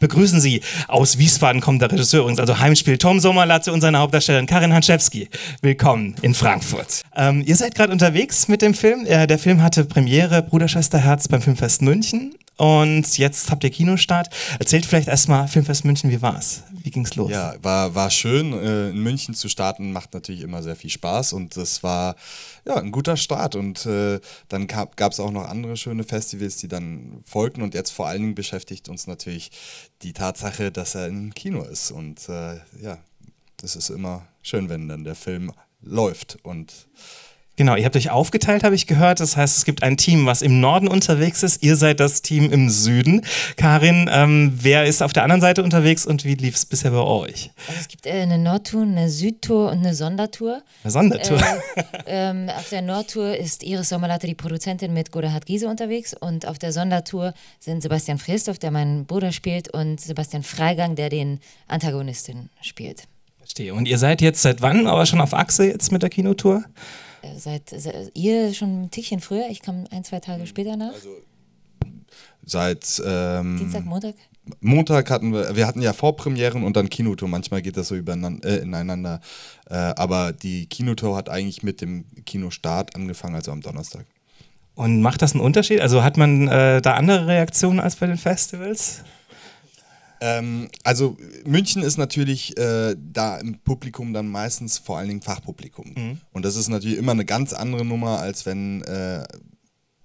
Begrüßen Sie, aus Wiesbaden kommt der Regisseur übrigens, also Heimspiel Tom Sommerlatze und seine Hauptdarstellerin Karin Hanschewski. Willkommen in Frankfurt. Ähm, ihr seid gerade unterwegs mit dem Film. Äh, der Film hatte Premiere Bruderschwesterherz beim Filmfest München und jetzt habt ihr Kinostart. Erzählt vielleicht erstmal Filmfest München, wie war's? Wie ging's los? Ja, war, war schön. Äh, in München zu starten macht natürlich immer sehr viel Spaß und das war ja ein guter Start. Und äh, dann gab es auch noch andere schöne Festivals, die dann folgten. Und jetzt vor allen Dingen beschäftigt uns natürlich die Tatsache, dass er im Kino ist. Und äh, ja, das ist immer schön, wenn dann der Film läuft und Genau, ihr habt euch aufgeteilt, habe ich gehört. Das heißt, es gibt ein Team, was im Norden unterwegs ist. Ihr seid das Team im Süden. Karin, ähm, wer ist auf der anderen Seite unterwegs und wie lief es bisher bei euch? Also es gibt äh, eine Nordtour, eine Südtour und eine Sondertour. Eine Sondertour. Äh, ähm, auf der Nordtour ist Iris Sommerlatte, die Produzentin, mit Godehard Giese unterwegs. Und auf der Sondertour sind Sebastian Fristorf, der meinen Bruder spielt, und Sebastian Freigang, der den Antagonistin spielt. Verstehe. Und ihr seid jetzt seit wann aber schon auf Achse jetzt mit der Kinotour? Seit, seit, ihr schon ein Tickchen früher, ich kam ein, zwei Tage hm. später nach. Also seit ähm, Dienstag, Montag? Montag hatten wir, wir hatten ja Vorpremieren und dann Kinotour. Manchmal geht das so übereinander, äh, ineinander. Äh, aber die Kinotour hat eigentlich mit dem Kinostart angefangen, also am Donnerstag. Und macht das einen Unterschied? Also hat man äh, da andere Reaktionen als bei den Festivals? Ähm, also München ist natürlich äh, da im Publikum dann meistens vor allen Dingen Fachpublikum. Mhm. Und das ist natürlich immer eine ganz andere Nummer, als wenn äh,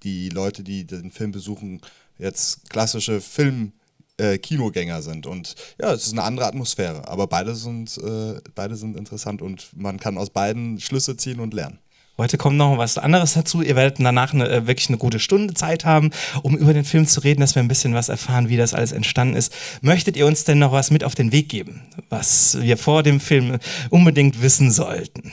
die Leute, die den Film besuchen, jetzt klassische Film- äh, Kinogänger sind. Und ja, es ist eine andere Atmosphäre. Aber beide sind, äh, beide sind interessant und man kann aus beiden Schlüsse ziehen und lernen. Heute kommt noch was anderes dazu. Ihr werdet danach eine, äh, wirklich eine gute Stunde Zeit haben, um über den Film zu reden, dass wir ein bisschen was erfahren, wie das alles entstanden ist. Möchtet ihr uns denn noch was mit auf den Weg geben, was wir vor dem Film unbedingt wissen sollten?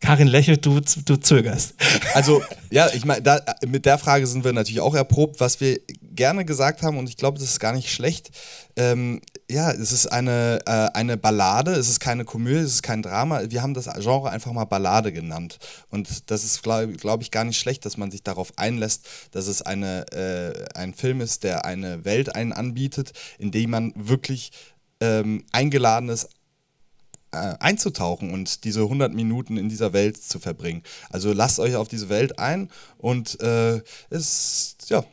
Karin lächelt, du, du zögerst. Also, ja, ich meine, mit der Frage sind wir natürlich auch erprobt. Was wir gerne gesagt haben, und ich glaube, das ist gar nicht schlecht, ähm, ja, es ist eine, äh, eine Ballade, es ist keine Komödie, es ist kein Drama. Wir haben das Genre einfach mal Ballade genannt. Und das ist, glaube glaub ich, gar nicht schlecht, dass man sich darauf einlässt, dass es eine, äh, ein Film ist, der eine Welt einen anbietet, in dem man wirklich ähm, eingeladen ist, äh, einzutauchen und diese 100 Minuten in dieser Welt zu verbringen. Also lasst euch auf diese Welt ein und äh, ist, ja,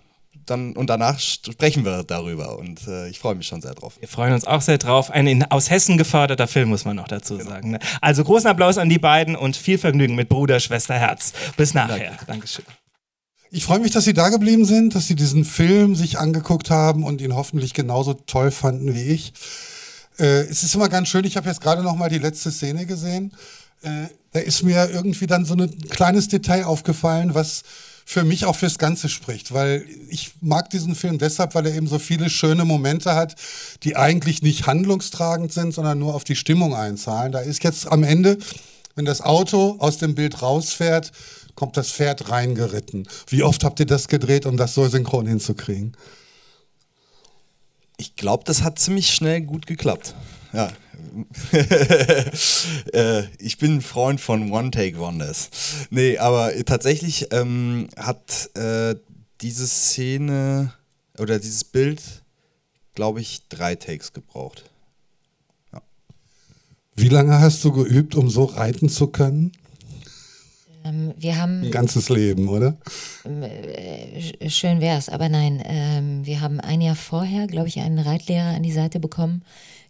dann und danach sprechen wir darüber und äh, ich freue mich schon sehr drauf. Wir freuen uns auch sehr drauf. Ein in, aus Hessen geförderter Film, muss man noch dazu genau. sagen. Ne? Also großen Applaus an die beiden und viel Vergnügen mit Bruder, Schwester, Herz. Bis nachher. Danke. Dankeschön. Ich freue mich, dass Sie da geblieben sind, dass Sie diesen Film sich angeguckt haben und ihn hoffentlich genauso toll fanden wie ich. Äh, es ist immer ganz schön, ich habe jetzt gerade noch mal die letzte Szene gesehen. Äh, da ist mir irgendwie dann so ein kleines Detail aufgefallen, was für mich auch fürs Ganze spricht, weil ich mag diesen Film deshalb, weil er eben so viele schöne Momente hat, die eigentlich nicht handlungstragend sind, sondern nur auf die Stimmung einzahlen. Da ist jetzt am Ende, wenn das Auto aus dem Bild rausfährt, kommt das Pferd reingeritten. Wie oft habt ihr das gedreht, um das so synchron hinzukriegen? Ich glaube, das hat ziemlich schnell gut geklappt. Ja. Äh, ich bin ein Freund von One-Take-Wonders. Nee, aber tatsächlich ähm, hat äh, diese Szene oder dieses Bild, glaube ich, drei Takes gebraucht. Ja. Wie lange hast du geübt, um so reiten zu können? Ähm, wir haben. Ein ganzes Leben, oder? Ähm, äh, schön wär's, aber nein. Ähm, wir haben ein Jahr vorher, glaube ich, einen Reitlehrer an die Seite bekommen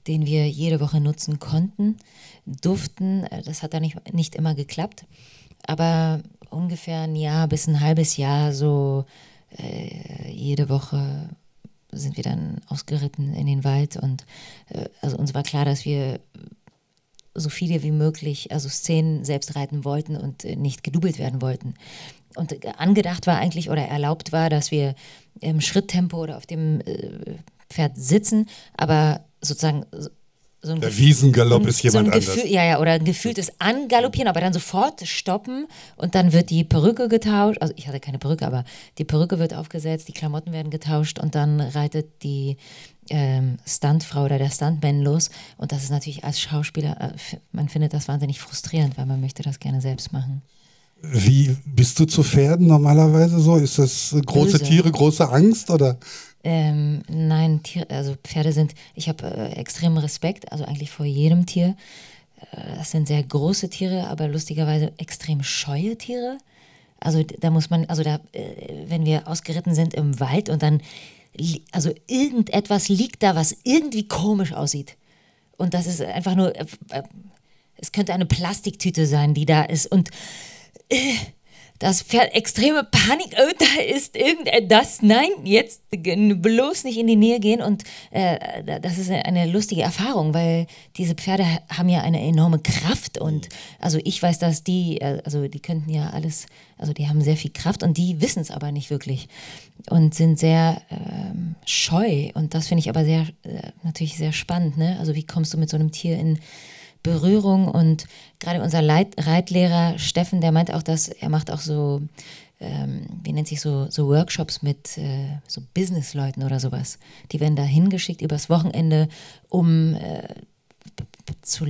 den wir jede Woche nutzen konnten, durften. Das hat dann nicht, nicht immer geklappt. Aber ungefähr ein Jahr bis ein halbes Jahr so äh, jede Woche sind wir dann ausgeritten in den Wald und äh, also uns war klar, dass wir so viele wie möglich, also Szenen selbst reiten wollten und äh, nicht gedubelt werden wollten. Und äh, angedacht war eigentlich oder erlaubt war, dass wir im Schritttempo oder auf dem äh, Pferd sitzen, aber sozusagen so ein der Wiesengalopp ist jemand so Gefühl, anders. Ja, ja, oder ein gefühltes Angaloppieren, aber dann sofort stoppen und dann wird die Perücke getauscht. Also ich hatte keine Perücke, aber die Perücke wird aufgesetzt, die Klamotten werden getauscht und dann reitet die ähm, Stuntfrau oder der Stuntman los. Und das ist natürlich als Schauspieler, äh, man findet das wahnsinnig frustrierend, weil man möchte das gerne selbst machen. Wie bist du zu Pferden normalerweise so? Ist das große Böse. Tiere, große Angst oder? Ähm, nein, Tiere, also Pferde sind, ich habe äh, extremen Respekt, also eigentlich vor jedem Tier. Äh, das sind sehr große Tiere, aber lustigerweise extrem scheue Tiere. Also da muss man, also da, äh, wenn wir ausgeritten sind im Wald und dann, also irgendetwas liegt da, was irgendwie komisch aussieht. Und das ist einfach nur, äh, äh, es könnte eine Plastiktüte sein, die da ist und äh, das Pferd extreme Panik, oh, da ist irgendetwas, nein, jetzt bloß nicht in die Nähe gehen. Und äh, das ist eine lustige Erfahrung, weil diese Pferde haben ja eine enorme Kraft. Und also ich weiß, dass die, äh, also die könnten ja alles, also die haben sehr viel Kraft und die wissen es aber nicht wirklich und sind sehr ähm, scheu. Und das finde ich aber sehr, äh, natürlich sehr spannend. Ne? Also wie kommst du mit so einem Tier in Berührung und gerade unser Leit Reitlehrer Steffen, der meint auch, dass er macht auch so, ähm, wie nennt sich so, so Workshops mit äh, so Businessleuten oder sowas. Die werden da hingeschickt übers Wochenende, um äh, zu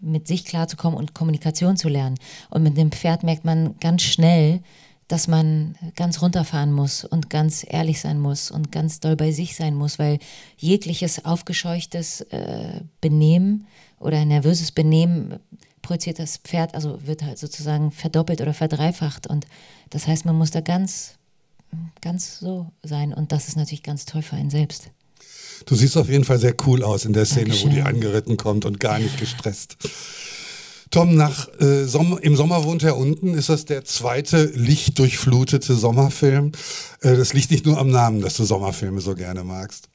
mit sich klarzukommen und Kommunikation zu lernen. Und mit dem Pferd merkt man ganz schnell, dass man ganz runterfahren muss und ganz ehrlich sein muss und ganz doll bei sich sein muss, weil jegliches aufgescheuchtes äh, Benehmen oder nervöses Benehmen projiziert das Pferd, also wird halt sozusagen verdoppelt oder verdreifacht. Und das heißt, man muss da ganz, ganz so sein. Und das ist natürlich ganz toll für einen selbst. Du siehst auf jeden Fall sehr cool aus in der Szene, Dankeschön. wo die angeritten kommt und gar nicht gestresst. Tom, nach, äh, Som im Sommer wohnt er unten. Ist das der zweite lichtdurchflutete Sommerfilm? Äh, das liegt nicht nur am Namen, dass du Sommerfilme so gerne magst.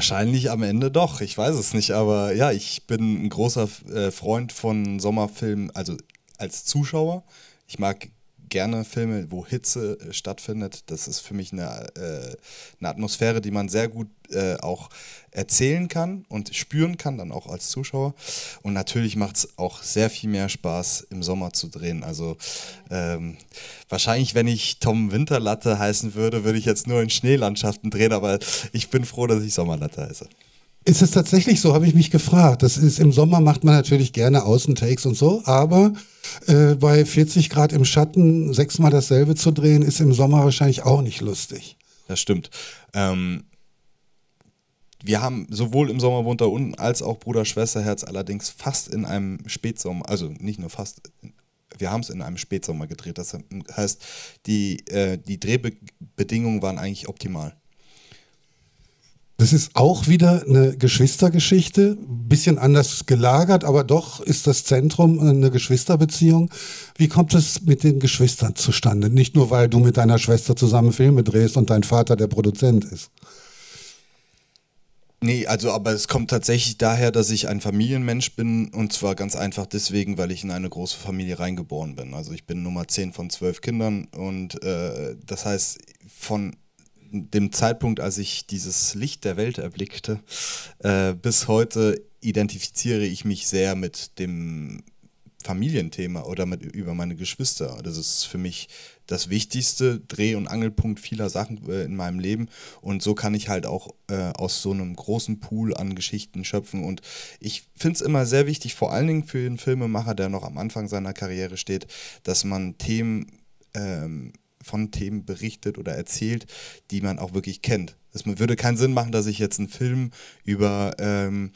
Wahrscheinlich am Ende doch, ich weiß es nicht, aber ja, ich bin ein großer äh, Freund von Sommerfilmen, also als Zuschauer. Ich mag gerne Filme, wo Hitze äh, stattfindet. Das ist für mich eine, äh, eine Atmosphäre, die man sehr gut äh, auch erzählen kann und spüren kann, dann auch als Zuschauer. Und natürlich macht es auch sehr viel mehr Spaß, im Sommer zu drehen. Also ähm, wahrscheinlich, wenn ich Tom Winterlatte heißen würde, würde ich jetzt nur in Schneelandschaften drehen, aber ich bin froh, dass ich Sommerlatte heiße. Ist es tatsächlich so, habe ich mich gefragt. Das ist im Sommer macht man natürlich gerne Außentakes und so, aber äh, bei 40 Grad im Schatten sechsmal dasselbe zu drehen, ist im Sommer wahrscheinlich auch nicht lustig. Das stimmt. Ähm, wir haben sowohl im Sommer Bunter unten als auch Bruder Schwester Herz allerdings fast in einem Spätsommer, also nicht nur fast, wir haben es in einem Spätsommer gedreht. Das heißt, die, äh, die Drehbedingungen waren eigentlich optimal. Das ist auch wieder eine Geschwistergeschichte, bisschen anders gelagert, aber doch ist das Zentrum äh, eine Geschwisterbeziehung. Wie kommt es mit den Geschwistern zustande? Nicht nur, weil du mit deiner Schwester zusammen Filme drehst und dein Vater der Produzent ist. Nee, also aber es kommt tatsächlich daher, dass ich ein Familienmensch bin und zwar ganz einfach deswegen, weil ich in eine große Familie reingeboren bin. Also ich bin Nummer 10 von 12 Kindern und äh, das heißt, von dem Zeitpunkt, als ich dieses Licht der Welt erblickte, äh, bis heute identifiziere ich mich sehr mit dem Familienthema oder mit, über meine Geschwister. Das ist für mich das wichtigste Dreh- und Angelpunkt vieler Sachen äh, in meinem Leben. Und so kann ich halt auch äh, aus so einem großen Pool an Geschichten schöpfen. Und ich finde es immer sehr wichtig, vor allen Dingen für den Filmemacher, der noch am Anfang seiner Karriere steht, dass man Themen ähm, von Themen berichtet oder erzählt, die man auch wirklich kennt. Es würde keinen Sinn machen, dass ich jetzt einen Film über ähm,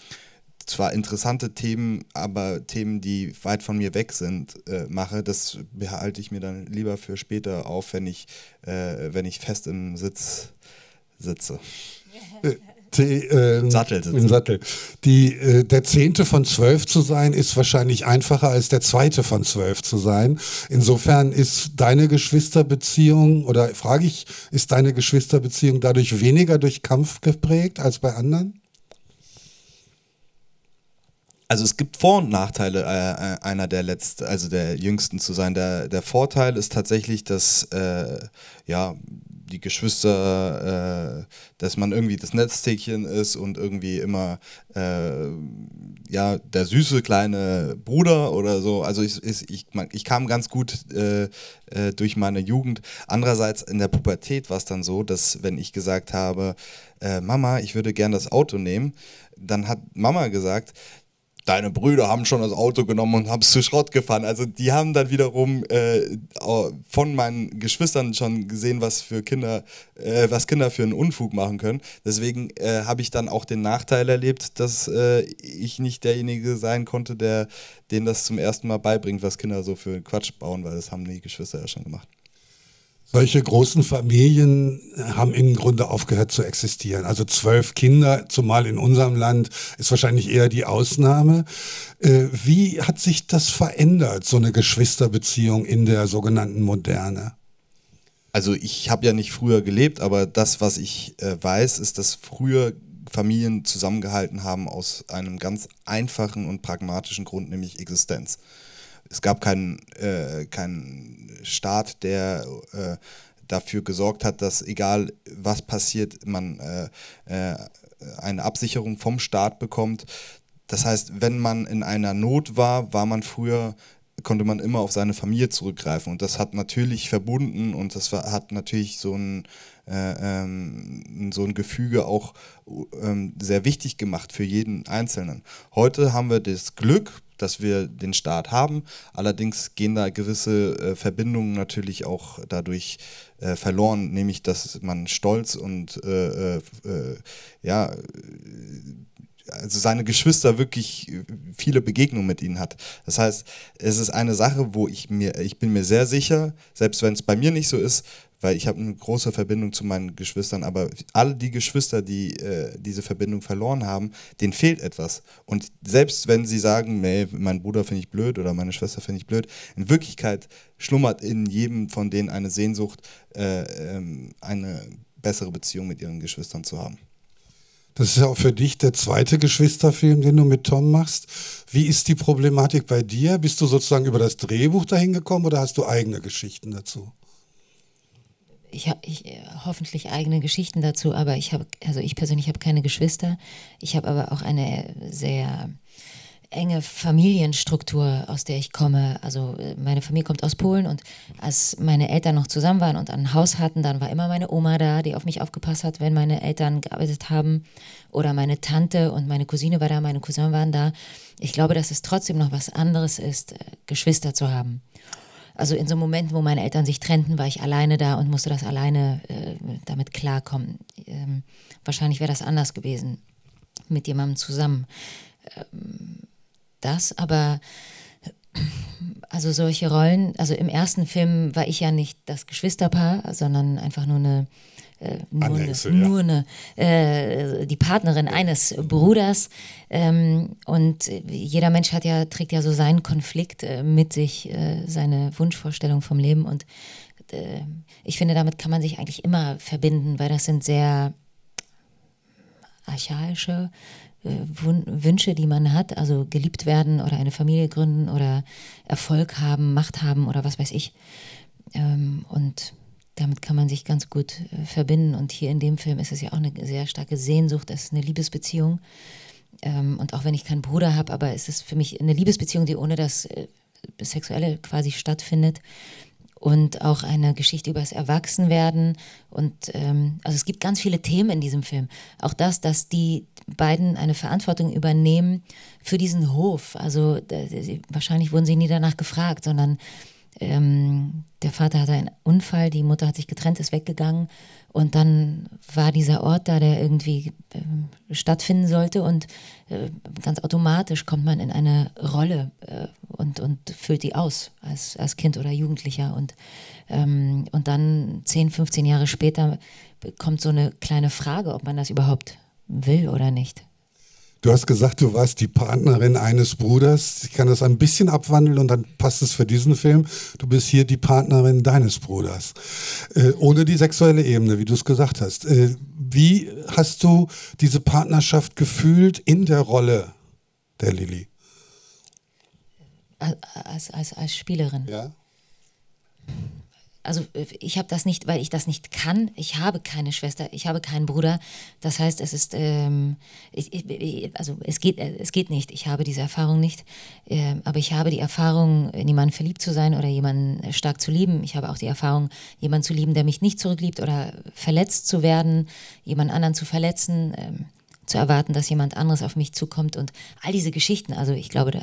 zwar interessante Themen, aber Themen, die weit von mir weg sind, äh, mache. Das behalte ich mir dann lieber für später auf, wenn ich, äh, wenn ich fest im Sitz sitze. äh, Sattel im Sattel. Die, äh, der Zehnte von zwölf zu sein, ist wahrscheinlich einfacher als der Zweite von zwölf zu sein. Insofern ist deine Geschwisterbeziehung, oder frage ich, ist deine Geschwisterbeziehung dadurch weniger durch Kampf geprägt als bei anderen? also es gibt Vor- und Nachteile äh, äh einer der letzten, also der jüngsten zu sein. Der, der Vorteil ist tatsächlich, dass äh, ja, die Geschwister, äh, dass man irgendwie das Netztäkchen ist und irgendwie immer äh, ja der süße kleine Bruder oder so. Also ich, ich, ich, man, ich kam ganz gut äh, äh durch meine Jugend. Andererseits in der Pubertät war es dann so, dass wenn ich gesagt habe, äh, Mama, ich würde gerne das Auto nehmen, dann hat Mama gesagt, deine Brüder haben schon das Auto genommen und haben es zu Schrott gefahren. Also die haben dann wiederum äh, von meinen Geschwistern schon gesehen, was für Kinder, äh, was Kinder für einen Unfug machen können. Deswegen äh, habe ich dann auch den Nachteil erlebt, dass äh, ich nicht derjenige sein konnte, der denen das zum ersten Mal beibringt, was Kinder so für Quatsch bauen, weil das haben die Geschwister ja schon gemacht solche großen Familien äh, haben im Grunde aufgehört zu existieren. Also zwölf Kinder, zumal in unserem Land, ist wahrscheinlich eher die Ausnahme. Äh, wie hat sich das verändert, so eine Geschwisterbeziehung in der sogenannten Moderne? Also ich habe ja nicht früher gelebt, aber das, was ich äh, weiß, ist, dass früher Familien zusammengehalten haben aus einem ganz einfachen und pragmatischen Grund, nämlich Existenz es gab keinen, äh, keinen Staat, der äh, dafür gesorgt hat, dass egal was passiert, man äh, äh, eine Absicherung vom Staat bekommt. Das heißt, wenn man in einer Not war, war man früher konnte man immer auf seine Familie zurückgreifen und das hat natürlich verbunden und das war, hat natürlich so ein äh, ähm, so ein Gefüge auch ähm, sehr wichtig gemacht für jeden Einzelnen. Heute haben wir das Glück, dass wir den Staat haben. Allerdings gehen da gewisse äh, Verbindungen natürlich auch dadurch äh, verloren, nämlich dass man stolz und äh, äh, äh, ja also seine Geschwister wirklich viele Begegnungen mit ihnen hat. Das heißt, es ist eine Sache, wo ich mir, ich bin mir sehr sicher, selbst wenn es bei mir nicht so ist, weil ich habe eine große Verbindung zu meinen Geschwistern, aber alle die Geschwister, die äh, diese Verbindung verloren haben, denen fehlt etwas. Und selbst wenn sie sagen, nee, mein Bruder finde ich blöd oder meine Schwester finde ich blöd, in Wirklichkeit schlummert in jedem von denen eine Sehnsucht, äh, ähm, eine bessere Beziehung mit ihren Geschwistern zu haben. Das ist ja auch für dich der zweite Geschwisterfilm, den du mit Tom machst. Wie ist die Problematik bei dir? Bist du sozusagen über das Drehbuch dahin gekommen oder hast du eigene Geschichten dazu? ich, ich, äh, hoffentlich eigene Geschichten dazu, aber ich habe, also ich persönlich habe keine Geschwister. Ich habe aber auch eine sehr enge Familienstruktur, aus der ich komme. Also äh, meine Familie kommt aus Polen und als meine Eltern noch zusammen waren und ein Haus hatten, dann war immer meine Oma da, die auf mich aufgepasst hat, wenn meine Eltern gearbeitet haben oder meine Tante und meine Cousine war da, meine Cousins waren da. Ich glaube, dass es trotzdem noch was anderes ist, äh, Geschwister zu haben. Also in so Momenten, wo meine Eltern sich trennten, war ich alleine da und musste das alleine äh, damit klarkommen. Ähm, wahrscheinlich wäre das anders gewesen mit jemandem zusammen. Ähm, das aber, also solche Rollen, also im ersten Film war ich ja nicht das Geschwisterpaar, sondern einfach nur eine äh, nur, eine, Excel, ja. nur eine, äh, die Partnerin eines Bruders. Ähm, und jeder Mensch hat ja, trägt ja so seinen Konflikt äh, mit sich, äh, seine Wunschvorstellung vom Leben. Und äh, ich finde, damit kann man sich eigentlich immer verbinden, weil das sind sehr archaische äh, Wünsche, die man hat, also geliebt werden oder eine Familie gründen oder Erfolg haben, Macht haben oder was weiß ich. Ähm, und damit kann man sich ganz gut äh, verbinden. Und hier in dem Film ist es ja auch eine sehr starke Sehnsucht, das ist eine Liebesbeziehung. Ähm, und auch wenn ich keinen Bruder habe, aber es ist für mich eine Liebesbeziehung, die ohne das äh, Sexuelle quasi stattfindet. Und auch eine Geschichte über das Erwachsenwerden. Und ähm, also es gibt ganz viele Themen in diesem Film. Auch das, dass die beiden eine Verantwortung übernehmen für diesen Hof. Also äh, wahrscheinlich wurden sie nie danach gefragt, sondern ähm, der Vater hatte einen Unfall, die Mutter hat sich getrennt, ist weggegangen und dann war dieser Ort da, der irgendwie äh, stattfinden sollte und äh, ganz automatisch kommt man in eine Rolle äh, und, und füllt die aus als, als Kind oder Jugendlicher und, ähm, und dann 10, 15 Jahre später kommt so eine kleine Frage, ob man das überhaupt will oder nicht. Du hast gesagt, du warst die Partnerin eines Bruders. Ich kann das ein bisschen abwandeln und dann passt es für diesen Film. Du bist hier die Partnerin deines Bruders. Äh, ohne die sexuelle Ebene, wie du es gesagt hast. Äh, wie hast du diese Partnerschaft gefühlt in der Rolle der Lilly? Als, als, als Spielerin. Ja also äh, ich habe das nicht, weil ich das nicht kann. Ich habe keine Schwester, ich habe keinen Bruder. Das heißt, es ist, ähm, ich, ich, also es geht, äh, es geht nicht. Ich habe diese Erfahrung nicht. Ähm, aber ich habe die Erfahrung, in jemanden verliebt zu sein oder jemanden äh, stark zu lieben. Ich habe auch die Erfahrung, jemanden zu lieben, der mich nicht zurückliebt oder verletzt zu werden, jemand anderen zu verletzen, ähm, zu erwarten, dass jemand anderes auf mich zukommt und all diese Geschichten. Also ich glaube, da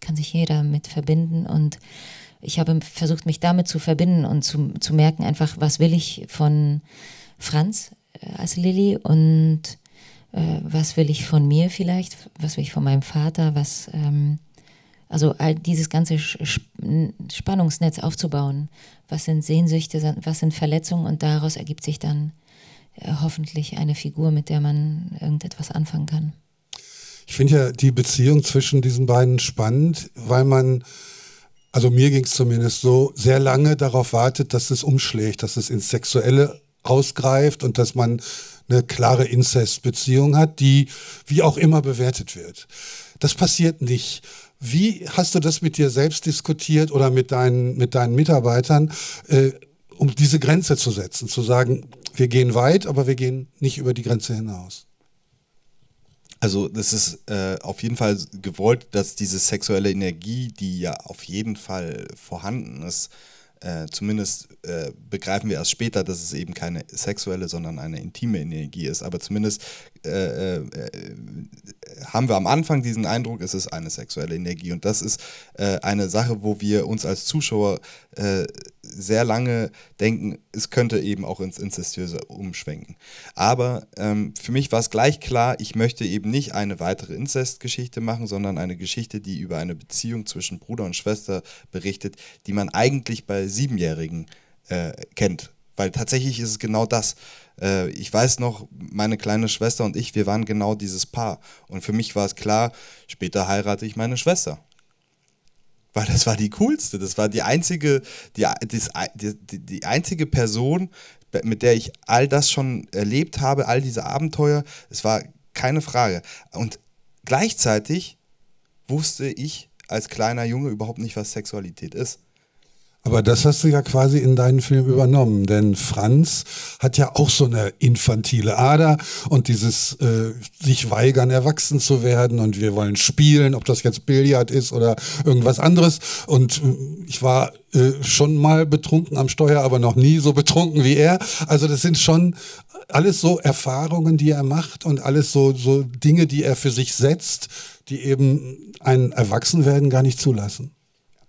kann sich jeder mit verbinden und ich habe versucht, mich damit zu verbinden und zu, zu merken, einfach, was will ich von Franz äh, als Lilly und äh, was will ich von mir vielleicht, was will ich von meinem Vater, was, ähm, also all dieses ganze Spannungsnetz aufzubauen, was sind Sehnsüchte, was sind Verletzungen und daraus ergibt sich dann äh, hoffentlich eine Figur, mit der man irgendetwas anfangen kann. Ich finde ja die Beziehung zwischen diesen beiden spannend, weil man also mir ging es zumindest so, sehr lange darauf wartet, dass es umschlägt, dass es ins Sexuelle ausgreift und dass man eine klare Inzestbeziehung hat, die wie auch immer bewertet wird. Das passiert nicht. Wie hast du das mit dir selbst diskutiert oder mit deinen, mit deinen Mitarbeitern, äh, um diese Grenze zu setzen, zu sagen, wir gehen weit, aber wir gehen nicht über die Grenze hinaus? Also das ist äh, auf jeden Fall gewollt, dass diese sexuelle Energie, die ja auf jeden Fall vorhanden ist, äh, zumindest äh, begreifen wir erst später, dass es eben keine sexuelle, sondern eine intime Energie ist. Aber zumindest äh, äh, äh haben wir am Anfang diesen Eindruck, es ist eine sexuelle Energie. Und das ist äh, eine Sache, wo wir uns als Zuschauer sehr lange denken, es könnte eben auch ins Inzestiöse umschwenken. Aber ähm, für mich war es gleich klar, ich möchte eben nicht eine weitere Inzestgeschichte machen, sondern eine Geschichte, die über eine Beziehung zwischen Bruder und Schwester berichtet, die man eigentlich bei Siebenjährigen äh, kennt. Weil tatsächlich ist es genau das. Äh, ich weiß noch, meine kleine Schwester und ich, wir waren genau dieses Paar. Und für mich war es klar, später heirate ich meine Schwester. Weil das war die coolste, das war die einzige, die, die, die, die einzige Person, mit der ich all das schon erlebt habe, all diese Abenteuer. Es war keine Frage. Und gleichzeitig wusste ich als kleiner Junge überhaupt nicht, was Sexualität ist. Aber das hast du ja quasi in deinen Film übernommen, denn Franz hat ja auch so eine infantile Ader und dieses äh, sich weigern, erwachsen zu werden und wir wollen spielen, ob das jetzt Billard ist oder irgendwas anderes. Und äh, ich war äh, schon mal betrunken am Steuer, aber noch nie so betrunken wie er. Also das sind schon alles so Erfahrungen, die er macht und alles so, so Dinge, die er für sich setzt, die eben ein Erwachsenwerden gar nicht zulassen.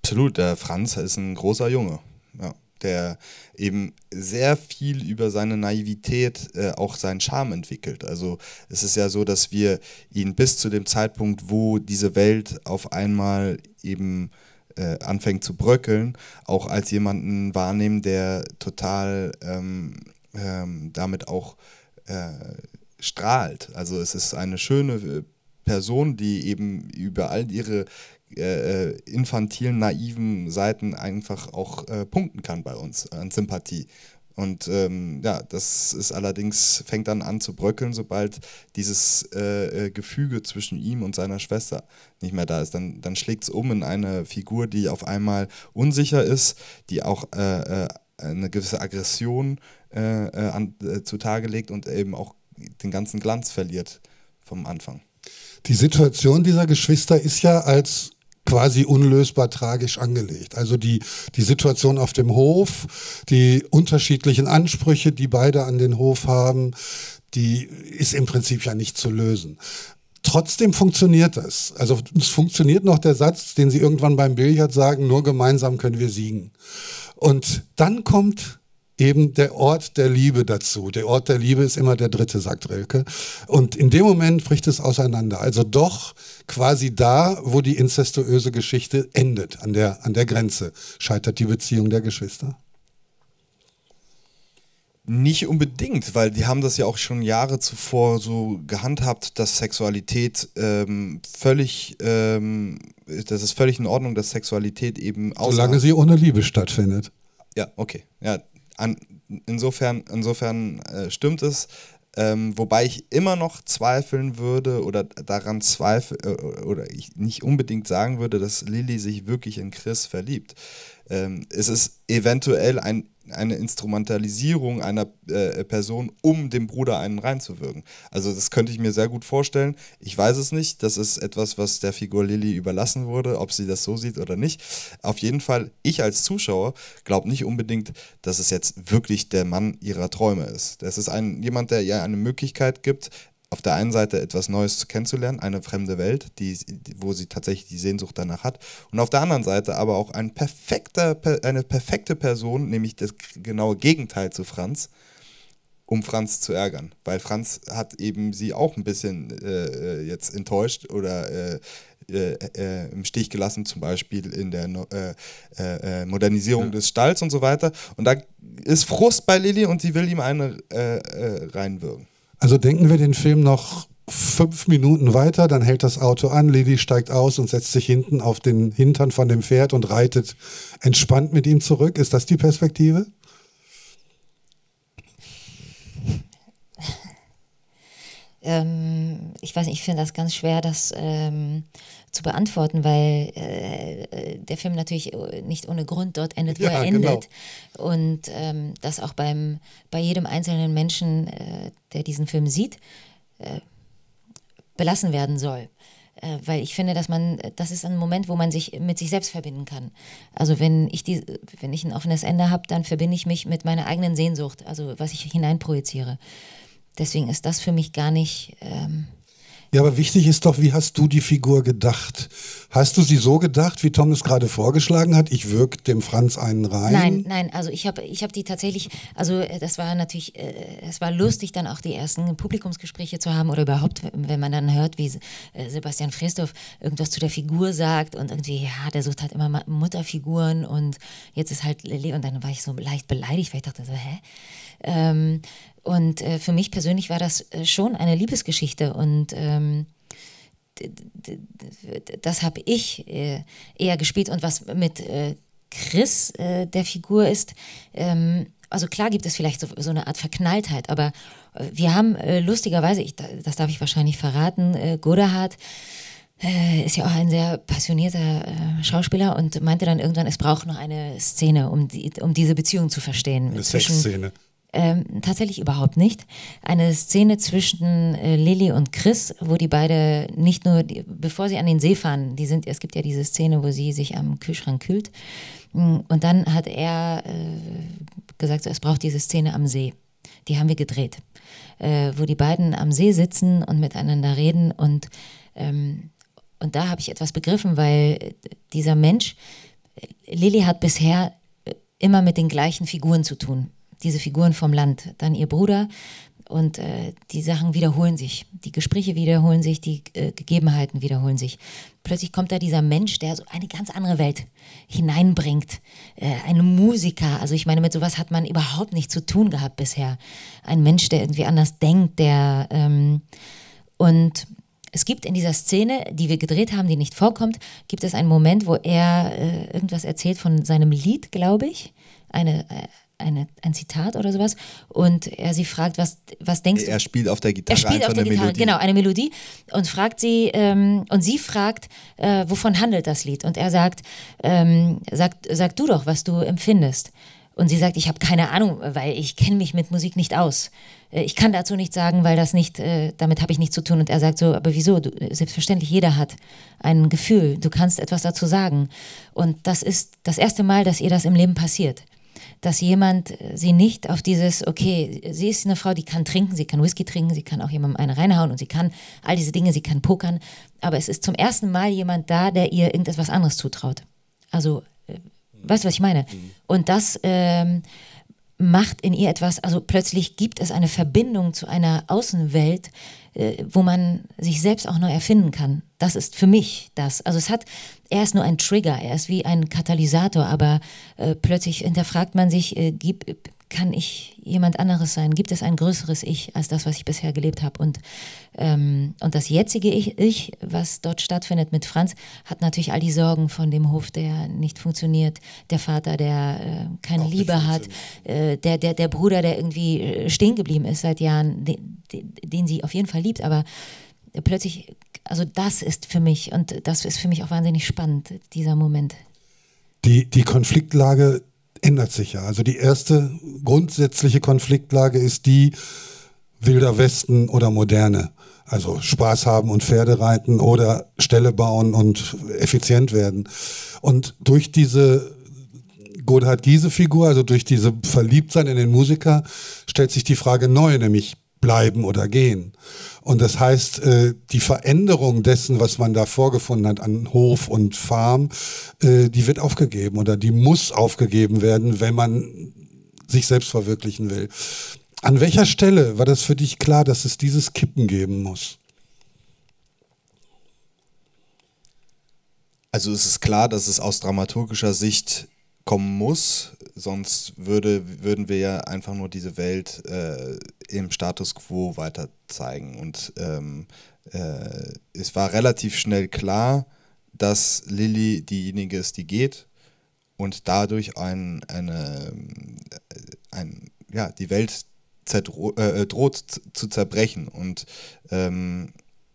Absolut, der Franz ist ein großer Junge. Ja der eben sehr viel über seine Naivität äh, auch seinen Charme entwickelt. Also es ist ja so, dass wir ihn bis zu dem Zeitpunkt, wo diese Welt auf einmal eben äh, anfängt zu bröckeln, auch als jemanden wahrnehmen, der total ähm, ähm, damit auch äh, strahlt. Also es ist eine schöne äh, Person, die eben über all ihre äh, äh, infantilen, naiven Seiten einfach auch äh, punkten kann bei uns an Sympathie. Und ähm, ja, das ist allerdings, fängt dann an zu bröckeln, sobald dieses äh, äh Gefüge zwischen ihm und seiner Schwester nicht mehr da ist. Dann, dann schlägt es um in eine Figur, die auf einmal unsicher ist, die auch äh, äh eine gewisse Aggression äh, an, äh, zutage legt und eben auch den ganzen Glanz verliert vom Anfang. Die Situation dieser Geschwister ist ja als quasi unlösbar tragisch angelegt. Also die, die Situation auf dem Hof, die unterschiedlichen Ansprüche, die beide an den Hof haben, die ist im Prinzip ja nicht zu lösen. Trotzdem funktioniert das. Also es funktioniert noch der Satz, den sie irgendwann beim Billard sagen, nur gemeinsam können wir siegen. Und dann kommt eben der Ort der Liebe dazu. Der Ort der Liebe ist immer der dritte, sagt Rilke. Und in dem Moment bricht es auseinander. Also doch quasi da, wo die incestuöse Geschichte endet, an der, an der Grenze, scheitert die Beziehung der Geschwister. Nicht unbedingt, weil die haben das ja auch schon Jahre zuvor so gehandhabt, dass Sexualität ähm, völlig, ähm, das ist völlig in Ordnung, dass Sexualität eben aus. Solange sie ohne Liebe stattfindet. Ja, okay. Ja, an, insofern insofern äh, stimmt es. Ähm, wobei ich immer noch zweifeln würde oder daran zweifeln äh, oder ich nicht unbedingt sagen würde, dass Lilly sich wirklich in Chris verliebt. Ähm, es ist eventuell ein eine Instrumentalisierung einer äh, Person, um dem Bruder einen reinzuwirken. Also das könnte ich mir sehr gut vorstellen. Ich weiß es nicht. Das ist etwas, was der Figur Lilly überlassen wurde, ob sie das so sieht oder nicht. Auf jeden Fall, ich als Zuschauer glaube nicht unbedingt, dass es jetzt wirklich der Mann ihrer Träume ist. Das ist ein, jemand, der ihr eine Möglichkeit gibt, auf der einen Seite etwas Neues kennenzulernen, eine fremde Welt, die, wo sie tatsächlich die Sehnsucht danach hat, und auf der anderen Seite aber auch ein perfekter, eine perfekte Person, nämlich das genaue Gegenteil zu Franz, um Franz zu ärgern, weil Franz hat eben sie auch ein bisschen äh, äh jetzt enttäuscht oder äh, äh, äh, im Stich gelassen, zum Beispiel in der no äh, Modernisierung ja. des Stalls und so weiter. Und da ist Frust bei Lilly und sie will ihm eine reinwirken. Also denken wir den Film noch fünf Minuten weiter, dann hält das Auto an, Lili steigt aus und setzt sich hinten auf den Hintern von dem Pferd und reitet entspannt mit ihm zurück. Ist das die Perspektive? Ähm, ich weiß nicht, ich finde das ganz schwer, dass... ähm, zu beantworten, weil äh, der Film natürlich äh, nicht ohne Grund dort endet, wo ja, er genau. endet. Genau. Und ähm, das auch beim, bei jedem einzelnen Menschen, äh, der diesen Film sieht, äh, belassen werden soll. Äh, weil ich finde, dass man, das ist ein Moment, wo man sich mit sich selbst verbinden kann. Also wenn ich die, wenn ich ein offenes Ende habe, dann verbinde ich mich mit meiner eigenen Sehnsucht, also was ich hineinprojiziere. Deswegen ist das für mich gar nicht ähm, ja, aber wichtig ist doch, wie hast du die Figur gedacht? Hast du sie so gedacht, wie Tom es gerade vorgeschlagen hat? Ich wirke dem Franz einen rein? Nein, nein, also ich habe ich hab die tatsächlich, also äh, das war natürlich, äh, es war lustig, dann auch die ersten Publikumsgespräche zu haben oder überhaupt, wenn man dann hört, wie äh, Sebastian Fresdorf irgendwas zu der Figur sagt und irgendwie, ja, der sucht halt immer Mutterfiguren und jetzt ist halt Lilly und dann war ich so leicht beleidigt, weil ich dachte so, hä? Ähm, und äh, für mich persönlich war das äh, schon eine Liebesgeschichte und ähm, das habe ich äh, eher gespielt. Und was mit äh, Chris äh, der Figur ist, ähm, also klar gibt es vielleicht so, so, eine Art Verknalltheit, aber äh, wir haben lustigerweise, ich, das darf ich wahrscheinlich verraten, äh, Godehard ist ja auch ein sehr passionierter äh, Schauspieler und meinte dann irgendwann, es braucht noch eine Szene, um, die, um diese Beziehung zu verstehen. Eine Sexszene. Ähm, tatsächlich überhaupt nicht. Eine Szene zwischen äh, Lilly und Chris, wo die beide nicht nur, die, bevor sie an den See fahren, die sind, es gibt ja diese Szene, wo sie sich am Kühlschrank kühlt. Mm, und dann hat er äh, gesagt, so, es braucht diese Szene am See. Die haben wir gedreht, äh, wo die beiden am See sitzen und miteinander reden. Und, ähm, und da habe ich etwas begriffen, weil dieser Mensch, äh, Lilly hat bisher äh, immer mit den gleichen Figuren zu tun diese Figuren vom Land, dann ihr Bruder. Und äh, die Sachen wiederholen sich, die Gespräche wiederholen sich, die äh, Gegebenheiten wiederholen sich. Plötzlich kommt da dieser Mensch, der so eine ganz andere Welt hineinbringt. Äh, ein Musiker, also ich meine, mit sowas hat man überhaupt nichts zu tun gehabt bisher. Ein Mensch, der irgendwie anders denkt, der... Ähm, und es gibt in dieser Szene, die wir gedreht haben, die nicht vorkommt, gibt es einen Moment, wo er äh, irgendwas erzählt von seinem Lied, glaube ich. Eine, äh, eine, ein Zitat oder sowas und er sie fragt, was, was denkst er du? Er spielt auf der Gitarre. Er spielt auf der Gitarre, Melodie. genau, eine Melodie und fragt sie, ähm, und sie fragt, äh, wovon handelt das Lied? Und er sagt, ähm, sag, sag du doch, was du empfindest. Und sie sagt, ich habe keine Ahnung, weil ich kenne mich mit Musik nicht aus. Äh, ich kann dazu nichts sagen, weil das nicht, äh, damit habe ich nichts zu tun. Und er sagt so, aber wieso? Du, selbstverständlich, jeder hat ein Gefühl. Du kannst etwas dazu sagen. Und das ist das erste Mal, dass ihr das im Leben passiert dass jemand äh, sie nicht auf dieses, okay, sie ist eine Frau, die kann trinken, sie kann Whisky trinken, sie kann auch jemandem eine reinhauen und sie kann all diese Dinge, sie kann pokern, aber es ist zum ersten Mal jemand da, der ihr irgendetwas anderes zutraut. Also, äh, weißt du, was ich meine? Mhm. Und das ähm, macht in ihr etwas, also plötzlich gibt es eine Verbindung zu einer Außenwelt, äh, wo man sich selbst auch neu erfinden kann. Das ist für mich das. Also es hat, er ist nur ein Trigger, er ist wie ein Katalysator, aber äh, plötzlich hinterfragt man sich, äh, gibt, kann ich jemand anderes sein? Gibt es ein größeres Ich als das, was ich bisher gelebt habe? Und, ähm, und das jetzige ich, ich, was dort stattfindet mit Franz, hat natürlich all die Sorgen von dem Hof, der nicht funktioniert, der Vater, der äh, keine Auch Liebe hat, äh, der, der, der Bruder, der irgendwie äh, stehen geblieben ist seit Jahren, den, den sie auf jeden Fall liebt, aber plötzlich, also das ist für mich und das ist für mich auch wahnsinnig spannend, dieser Moment. Die, die Konfliktlage ändert sich ja. Also die erste grundsätzliche Konfliktlage ist die Wilder Westen oder Moderne. Also Spaß haben und Pferde reiten oder Ställe bauen und effizient werden. Und durch diese Godhard diese figur also durch diese Verliebtsein in den Musiker, stellt sich die Frage neu, nämlich bleiben oder gehen. Und das heißt, äh, die Veränderung dessen, was man da vorgefunden hat an Hof und Farm, äh, die wird aufgegeben oder die muss aufgegeben werden, wenn man sich selbst verwirklichen will. An welcher Stelle war das für dich klar, dass es dieses Kippen geben muss? Also es ist klar, dass es aus dramaturgischer Sicht kommen muss, Sonst würde, würden wir ja einfach nur diese Welt äh, im Status quo weiter zeigen. Und ähm, äh, es war relativ schnell klar, dass Lilly diejenige ist, die geht und dadurch ein, eine, äh, ein, ja, die Welt zerdro- äh, äh, droht zu zerbrechen. Und ähm,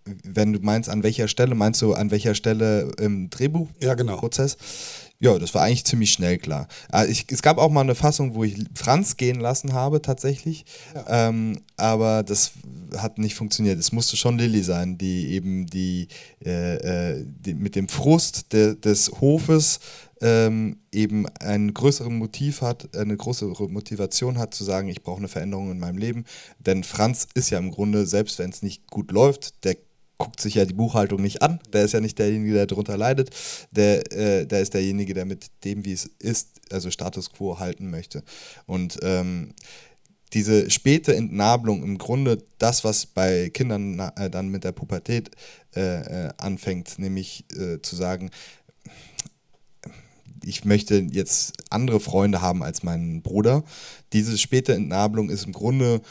wenn du meinst, an welcher Stelle, meinst du an welcher Stelle im Drehbuchprozess? Ja, genau ja, das war eigentlich ziemlich schnell klar. Ah, ich, es gab auch mal eine Fassung, wo ich Franz gehen lassen habe, tatsächlich. Ja. Ähm, aber das hat nicht funktioniert. Es musste schon Lilly sein, die eben die, äh, äh die mit dem Frust de, des Hofes ähm, eben ein größeres Motiv hat, eine größere Motivation hat, zu sagen, ich brauche eine Veränderung in meinem Leben. Denn Franz ist ja im Grunde, selbst wenn es nicht gut läuft, der guckt sich ja die Buchhaltung nicht an. Der ist ja nicht derjenige, der darunter leidet. Der, äh, der ist derjenige, der mit dem, wie es ist, also Status quo halten möchte. Und ähm, diese späte Entnabelung im Grunde das, was bei Kindern äh, dann mit der Pubertät äh, äh anfängt, nämlich äh, zu sagen, ich möchte jetzt andere Freunde haben als meinen Bruder. Diese späte Entnabelung ist im Grunde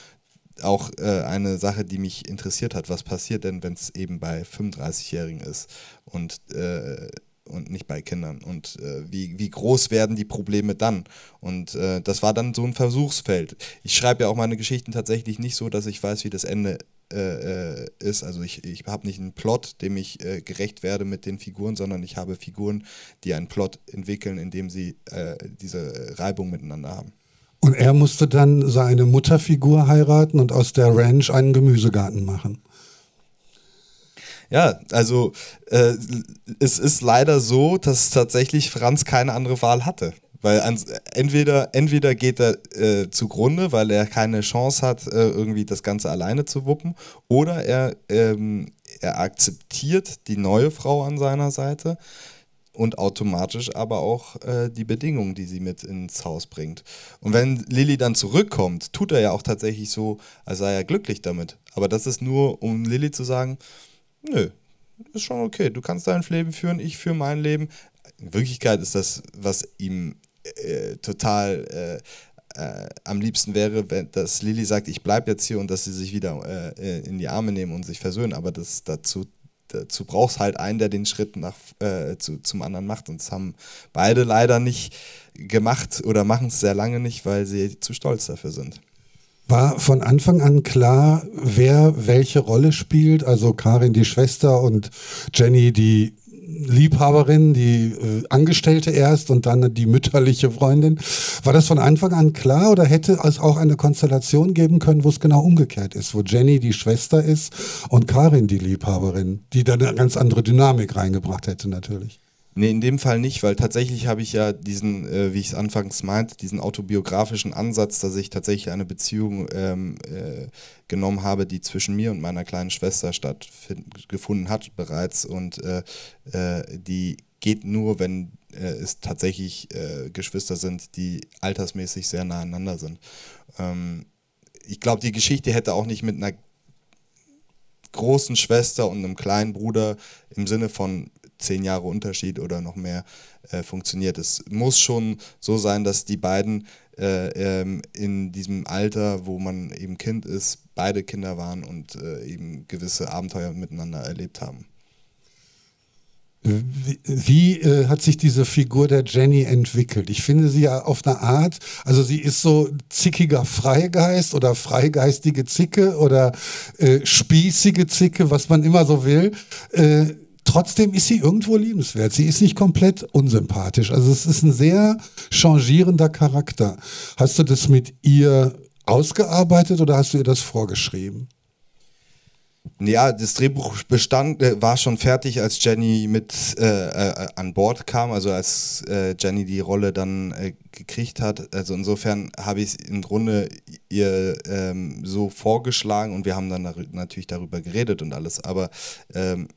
auch äh, eine Sache, die mich interessiert hat. Was passiert denn, wenn es eben bei 35-Jährigen ist und, äh, und nicht bei Kindern? Und äh, wie, wie groß werden die Probleme dann? Und äh, das war dann so ein Versuchsfeld. Ich schreibe ja auch meine Geschichten tatsächlich nicht so, dass ich weiß, wie das Ende äh, äh, ist. Also ich, ich habe nicht einen Plot, dem ich gerecht werde mit den Figuren, sondern ich habe Figuren, die einen Plot entwickeln, indem sie diese Reibung miteinander haben. Und er musste dann seine Mutterfigur heiraten und aus der Ranch einen Gemüsegarten machen. Ja, also äh, es ist leider so, dass tatsächlich Franz keine andere Wahl hatte. Weil ans, entweder, entweder geht er äh, zugrunde, weil er keine Chance hat, äh, irgendwie das Ganze alleine zu wuppen, oder er, ähm, er akzeptiert die neue Frau an seiner Seite, und automatisch aber auch äh, die Bedingungen, die sie mit ins Haus bringt. Und wenn Lilly dann zurückkommt, tut er ja auch tatsächlich so, als sei er glücklich damit. Aber das ist nur, um Lilly zu sagen, nö, ist schon okay, du kannst dein Leben führen, ich führe mein Leben. In Wirklichkeit ist das, was ihm äh, total äh, äh am liebsten wäre, wenn, dass Lilly sagt, ich bleibe jetzt hier und dass sie sich wieder äh, äh, in die Arme nehmen und sich versöhnen. Aber das dazu dazu brauchst halt einen, der den Schritt nach, äh, zu, zum anderen macht. Und das haben beide leider nicht gemacht oder machen es sehr lange nicht, weil sie zu stolz dafür sind. War von Anfang an klar, wer welche Rolle spielt? Also Karin die Schwester und Jenny die Liebhaberin, die äh, Angestellte erst und dann die mütterliche Freundin. War das von Anfang an klar oder hätte es auch eine Konstellation geben können, wo es genau umgekehrt ist, wo Jenny die Schwester ist und Karin die Liebhaberin, die dann eine ganz andere Dynamik reingebracht hätte natürlich? Nee, in dem Fall nicht, weil tatsächlich habe ich ja diesen, äh, wie ich es anfangs meinte, diesen autobiografischen Ansatz, dass ich tatsächlich eine Beziehung ähm, äh, genommen habe, die zwischen mir und meiner kleinen Schwester stattgefunden hat bereits und äh, äh, die geht nur, wenn äh, es tatsächlich äh, Geschwister sind, die altersmäßig sehr nah aneinander sind. Ähm, ich glaube, die Geschichte hätte auch nicht mit einer großen Schwester und einem kleinen Bruder im Sinne von zehn Jahre Unterschied oder noch mehr äh, funktioniert. Es muss schon so sein, dass die beiden äh, ähm, in diesem Alter, wo man eben Kind ist, beide Kinder waren und äh, eben gewisse Abenteuer miteinander erlebt haben. Wie, äh, hat sich diese Figur der Jenny entwickelt? Ich finde sie ja auf eine Art, also sie ist so zickiger Freigeist oder freigeistige Zicke oder äh, spießige Zicke, was man immer so will. Äh, trotzdem ist sie irgendwo liebenswert. Sie ist nicht komplett unsympathisch. Also es ist ein sehr changierender Charakter. Hast du das mit ihr ausgearbeitet oder hast du ihr das vorgeschrieben? Ja, das Drehbuch bestand, äh, war schon fertig, als Jenny mit äh, äh, an Bord kam, also als äh, Jenny die Rolle dann äh, gekriegt hat. Also insofern habe ich es im Grunde ihr ähm, so vorgeschlagen und wir haben dann dar natürlich darüber geredet und alles. Aber ähm,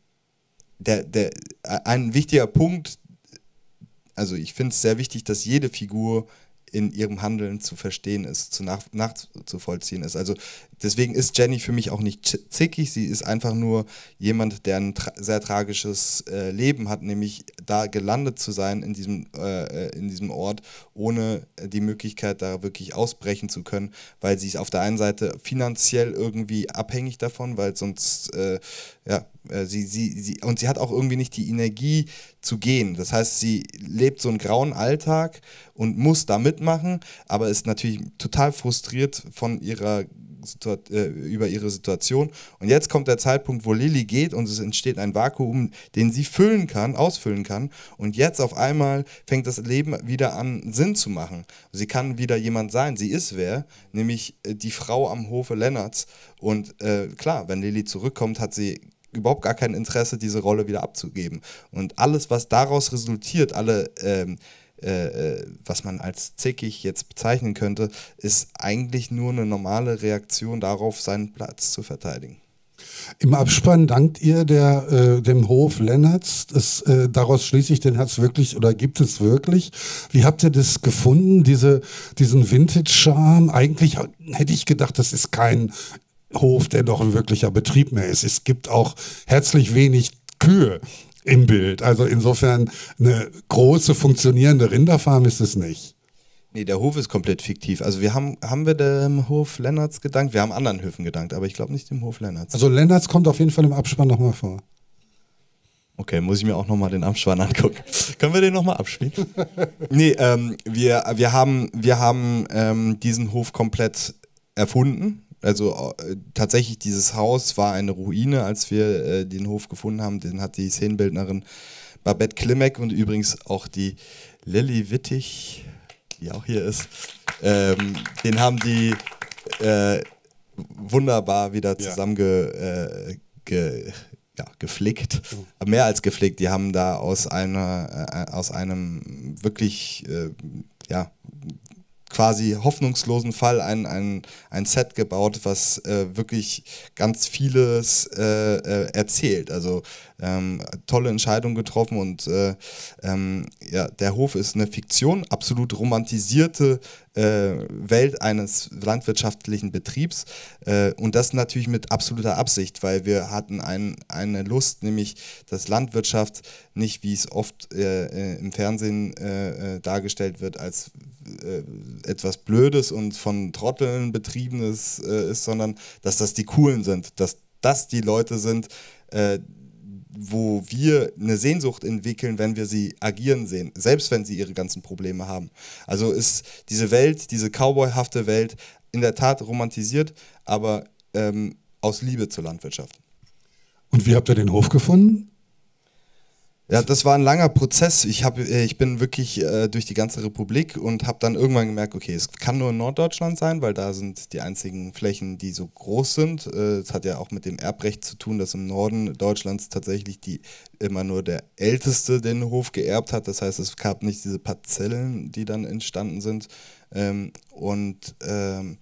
der, der, ein wichtiger Punkt, also ich finde es sehr wichtig, dass jede Figur in ihrem Handeln zu verstehen ist, zu nach, nachzuvollziehen ist. Also deswegen ist Jenny für mich auch nicht zickig, sie ist einfach nur jemand, der ein tra sehr tragisches äh, Leben hat, nämlich da gelandet zu sein in diesem, äh, in diesem Ort, ohne die Möglichkeit, da wirklich ausbrechen zu können, weil sie ist auf der einen Seite finanziell irgendwie abhängig davon, weil sonst äh, ja, äh, sie, sie, sie, und sie hat auch irgendwie nicht die Energie zu gehen. Das heißt, sie lebt so einen grauen Alltag und muss da mitmachen, aber ist natürlich total frustriert von ihrer äh, über ihre Situation. Und jetzt kommt der Zeitpunkt, wo Lilly geht und es entsteht ein Vakuum, den sie füllen kann, ausfüllen kann. Und jetzt auf einmal fängt das Leben wieder an, Sinn zu machen. Sie kann wieder jemand sein. Sie ist wer, nämlich äh, die Frau am Hofe Lennarts. Und äh, klar, wenn Lilly zurückkommt, hat sie überhaupt gar kein Interesse, diese Rolle wieder abzugeben. Und alles, was daraus resultiert, alle, ähm, äh, äh, was man als zickig jetzt bezeichnen könnte, ist eigentlich nur eine normale Reaktion darauf, seinen Platz zu verteidigen. Im Abspann dankt ihr der, äh, dem Hof Lennertz. Das, äh, daraus schließe ich, den Herz wirklich oder gibt es wirklich. Wie habt ihr das gefunden, diese, diesen Vintage-Charme? Eigentlich hätte ich gedacht, das ist kein Hof, der doch ein wirklicher Betrieb mehr ist. Es gibt auch herzlich wenig Kühe im Bild. Also insofern eine große funktionierende Rinderfarm ist es nicht. Nee, der Hof ist komplett fiktiv. Also wir haben, haben wir dem Hof Lennarts gedankt? Wir haben anderen Höfen gedankt, aber ich glaube nicht dem Hof Lennarts. Also Lennarts kommt auf jeden Fall im Abspann nochmal vor. Okay, muss ich mir auch nochmal den Abspann angucken. Können wir den nochmal abspielen? nee, ähm, wir, wir haben, wir haben ähm, diesen Hof komplett erfunden also äh, tatsächlich, dieses Haus war eine Ruine, als wir äh, den Hof gefunden haben. Den hat die Szenenbildnerin Babette Klimek und übrigens auch die Lilly Wittig, die auch hier ist, ähm, den haben die äh, wunderbar wieder zusammenge... Äh, ge, ja, gepflegt, mhm. Äh, mehr als gepflegt. Die haben da aus einer, äh, aus einem wirklich, äh, ja, quasi hoffnungslosen Fall ein, ein, ein Set gebaut, was äh, wirklich ganz vieles äh, äh erzählt. Also ähm, tolle Entscheidung getroffen und äh, ähm, ja, der Hof ist eine Fiktion, absolut romantisierte äh, Welt eines landwirtschaftlichen Betriebs äh, und das natürlich mit absoluter Absicht, weil wir hatten ein, eine Lust, nämlich dass Landwirtschaft nicht, wie es oft äh, äh, im Fernsehen äh, dargestellt wird, als etwas Blödes und von Trotteln betriebenes ist, sondern dass das die Coolen sind, dass das die Leute sind, wo wir eine Sehnsucht entwickeln, wenn wir sie agieren sehen, selbst wenn sie ihre ganzen Probleme haben. Also ist diese Welt, diese cowboyhafte Welt in der Tat romantisiert, aber ähm, aus Liebe zur Landwirtschaft. Und wie habt ihr den Hof gefunden? Ja, das war ein langer Prozess. Ich, hab, äh, ich bin wirklich äh, durch die ganze Republik und habe dann irgendwann gemerkt, okay, es kann nur in Norddeutschland sein, weil da sind die einzigen Flächen, die so groß sind. Äh, es äh, hat ja auch mit dem Erbrecht zu tun, dass im Norden Deutschlands tatsächlich die, immer nur der Älteste den Hof geerbt hat. Das heißt, es gab nicht diese Parzellen, die dann entstanden sind. Ähm, und ähm,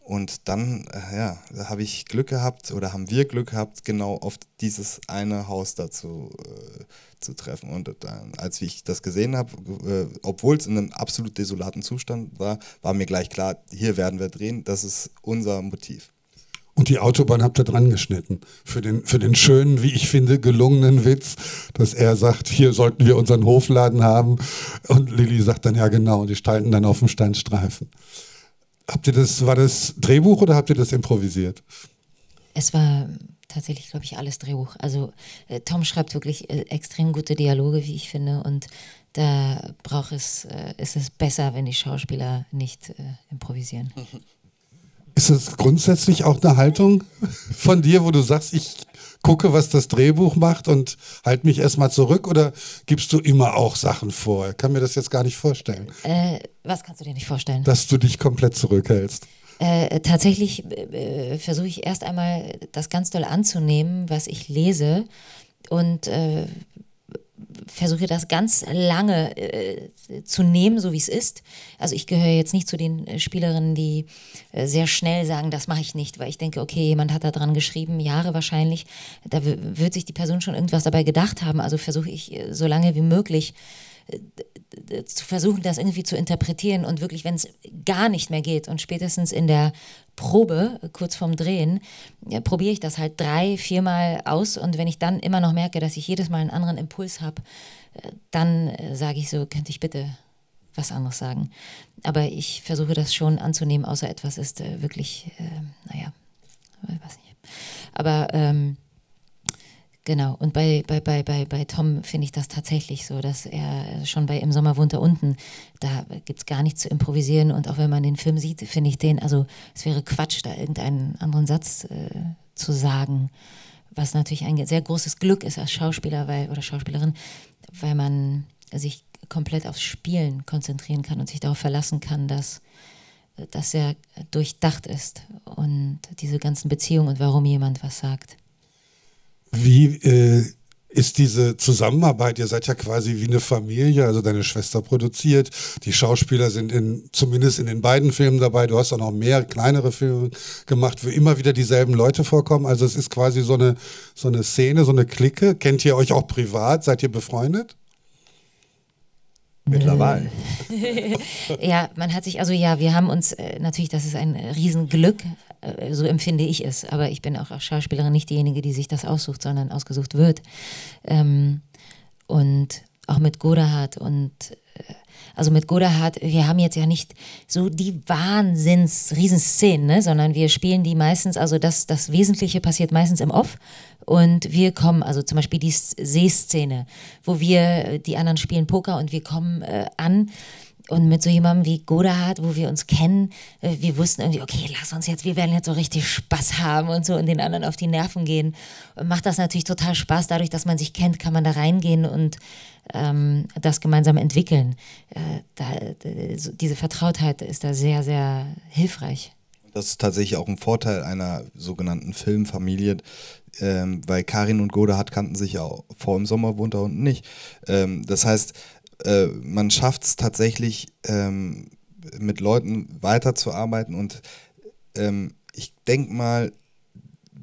und dann, äh, ja, habe ich Glück gehabt oder haben wir Glück gehabt, genau auf dieses eine Haus dazu äh, zu treffen. Und dann, äh, als ich das gesehen habe, äh, obwohl es in einem absolut desolaten Zustand war, war mir gleich klar, hier werden wir drehen, das ist unser Motiv. Und die Autobahn habt ihr dran geschnitten. Für den, für den schönen, wie ich finde, gelungenen Witz, dass er sagt, hier sollten wir unseren Hofladen haben. Und Lilly sagt dann, ja genau, und die steigen dann auf dem Steinstreifen. Habt ihr das, war das Drehbuch oder habt ihr das improvisiert? Es war tatsächlich, glaube ich, alles Drehbuch. Also äh, Tom schreibt wirklich äh, extrem gute Dialoge, wie ich finde. Und da braucht es, äh, ist es besser, wenn die Schauspieler nicht äh, improvisieren. Ist es grundsätzlich auch eine Haltung von dir, wo du sagst, ich gucke, was das Drehbuch macht und halte mich erstmal zurück? Oder gibst du immer auch Sachen vor? Ich kann mir das jetzt gar nicht vorstellen. Äh, was kannst du dir nicht vorstellen? Dass du dich komplett zurückhältst. Äh, tatsächlich äh, versuche ich erst einmal das ganz doll anzunehmen, was ich lese und äh, versuche das ganz lange äh, zu nehmen, so wie es ist. Also ich gehöre jetzt nicht zu den äh, Spielerinnen, die äh, sehr schnell sagen, das mache ich nicht, weil ich denke, okay, jemand hat da dran geschrieben, Jahre wahrscheinlich, da wird sich die Person schon irgendwas dabei gedacht haben. Also versuche ich äh, so lange wie möglich zu versuchen, das irgendwie zu interpretieren und wirklich, wenn es gar nicht mehr geht und spätestens in der Probe, kurz vorm Drehen, ja, probiere ich das halt drei, viermal aus und wenn ich dann immer noch merke, dass ich jedes Mal einen anderen Impuls habe, äh, dann äh, sage ich so, könnte ich bitte was anderes sagen. Aber ich versuche das schon anzunehmen, außer etwas ist äh, wirklich, äh, naja, weiß nicht. Aber ähm, Genau, und bei, bei, bei, bei, bei Tom finde ich das tatsächlich so, dass er schon bei Im Sommer wohnt er unten, da gibt es gar nichts zu improvisieren und auch wenn man den Film sieht, finde ich den, also es wäre Quatsch, da irgendeinen anderen Satz äh, zu sagen, was natürlich ein sehr großes Glück ist als Schauspieler weil, oder Schauspielerin, weil man sich komplett aufs Spielen konzentrieren kann und sich darauf verlassen kann, dass das sehr durchdacht ist und diese ganzen Beziehungen und warum jemand was sagt. Wie äh, ist diese Zusammenarbeit, ihr seid ja quasi wie eine Familie, also deine Schwester produziert, die Schauspieler sind in, zumindest in den beiden Filmen dabei, du hast auch noch mehr kleinere Filme gemacht, wo immer wieder dieselben Leute vorkommen, also es ist quasi so eine, so eine Szene, so eine Clique. Kennt ihr euch auch privat? Seid ihr befreundet? Mittlerweile. ja, man hat sich, also ja, wir haben uns äh, natürlich, das ist ein Riesenglück, äh, so empfinde ich es, aber ich bin auch als Schauspielerin nicht diejenige, die sich das aussucht, sondern ausgesucht wird. Ähm, und auch mit Godahart und äh, also mit Godahart, wir haben jetzt ja nicht so die Wahnsinns-Riesenszenen, ne? sondern wir spielen die meistens, also das, das Wesentliche passiert meistens im Off und wir kommen, also zum Beispiel die Seeszene, wo wir, äh, die anderen spielen Poker und wir kommen äh, an und mit so jemandem wie Godehard, wo wir uns kennen, äh, wir wussten irgendwie, okay, lass uns jetzt, wir werden jetzt so richtig Spaß haben und so und den anderen auf die Nerven gehen. macht das natürlich total Spaß. Dadurch, dass man sich kennt, kann man da reingehen und ähm, das gemeinsam entwickeln. Äh, da, diese Vertrautheit ist da sehr, sehr hilfreich. Das ist tatsächlich auch ein Vorteil einer sogenannten Filmfamilie, ähm, weil Karin und Godehard kannten sich ja vor dem Sommer wohnt da unten nicht. Ähm, das heißt, äh, man schafft es tatsächlich, ähm, mit Leuten weiterzuarbeiten. Und ähm, ich denke mal,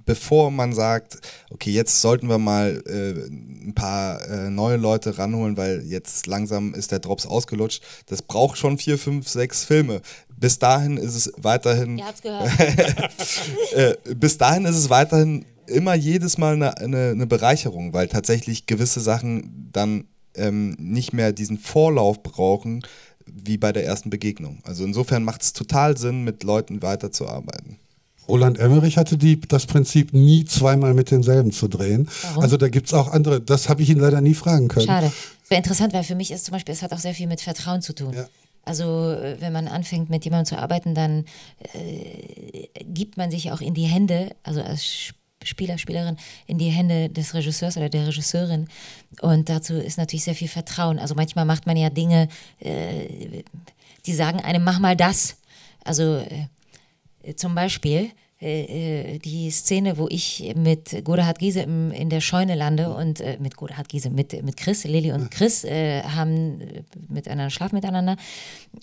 bevor man sagt, okay, jetzt sollten wir mal äh, ein paar äh, neue Leute ranholen, weil jetzt langsam ist der Drops ausgelutscht. Das braucht schon vier, fünf, sechs Filme. Bis dahin ist es weiterhin. Ihr gehört. äh, bis dahin ist es weiterhin immer jedes Mal eine, eine, eine Bereicherung, weil tatsächlich gewisse Sachen dann ähm, nicht mehr diesen Vorlauf brauchen wie bei der ersten Begegnung. Also insofern macht es total Sinn, mit Leuten weiterzuarbeiten. Roland Emmerich hatte die, das Prinzip, nie zweimal mit denselben zu drehen. Warum? Also da gibt es auch andere, das habe ich ihn leider nie fragen können. Schade. Wäre interessant, weil für mich ist zum Beispiel, es hat auch sehr viel mit Vertrauen zu tun. Ja. Also äh, wenn man anfängt, mit jemandem zu arbeiten, dann äh, gibt man sich auch in die Hände, also als Spieler, Spielerin in die Hände des Regisseurs oder der Regisseurin. Und dazu ist natürlich sehr viel Vertrauen. Also manchmal macht man ja Dinge, äh, die sagen einem, mach mal das. Also äh, zum Beispiel äh, äh, die Szene, wo ich mit Godehard Giese im, in der Scheune lande und äh, mit Godehard Giese, mit, mit Chris, Lilly und Chris äh, haben äh, miteinander, schlafen miteinander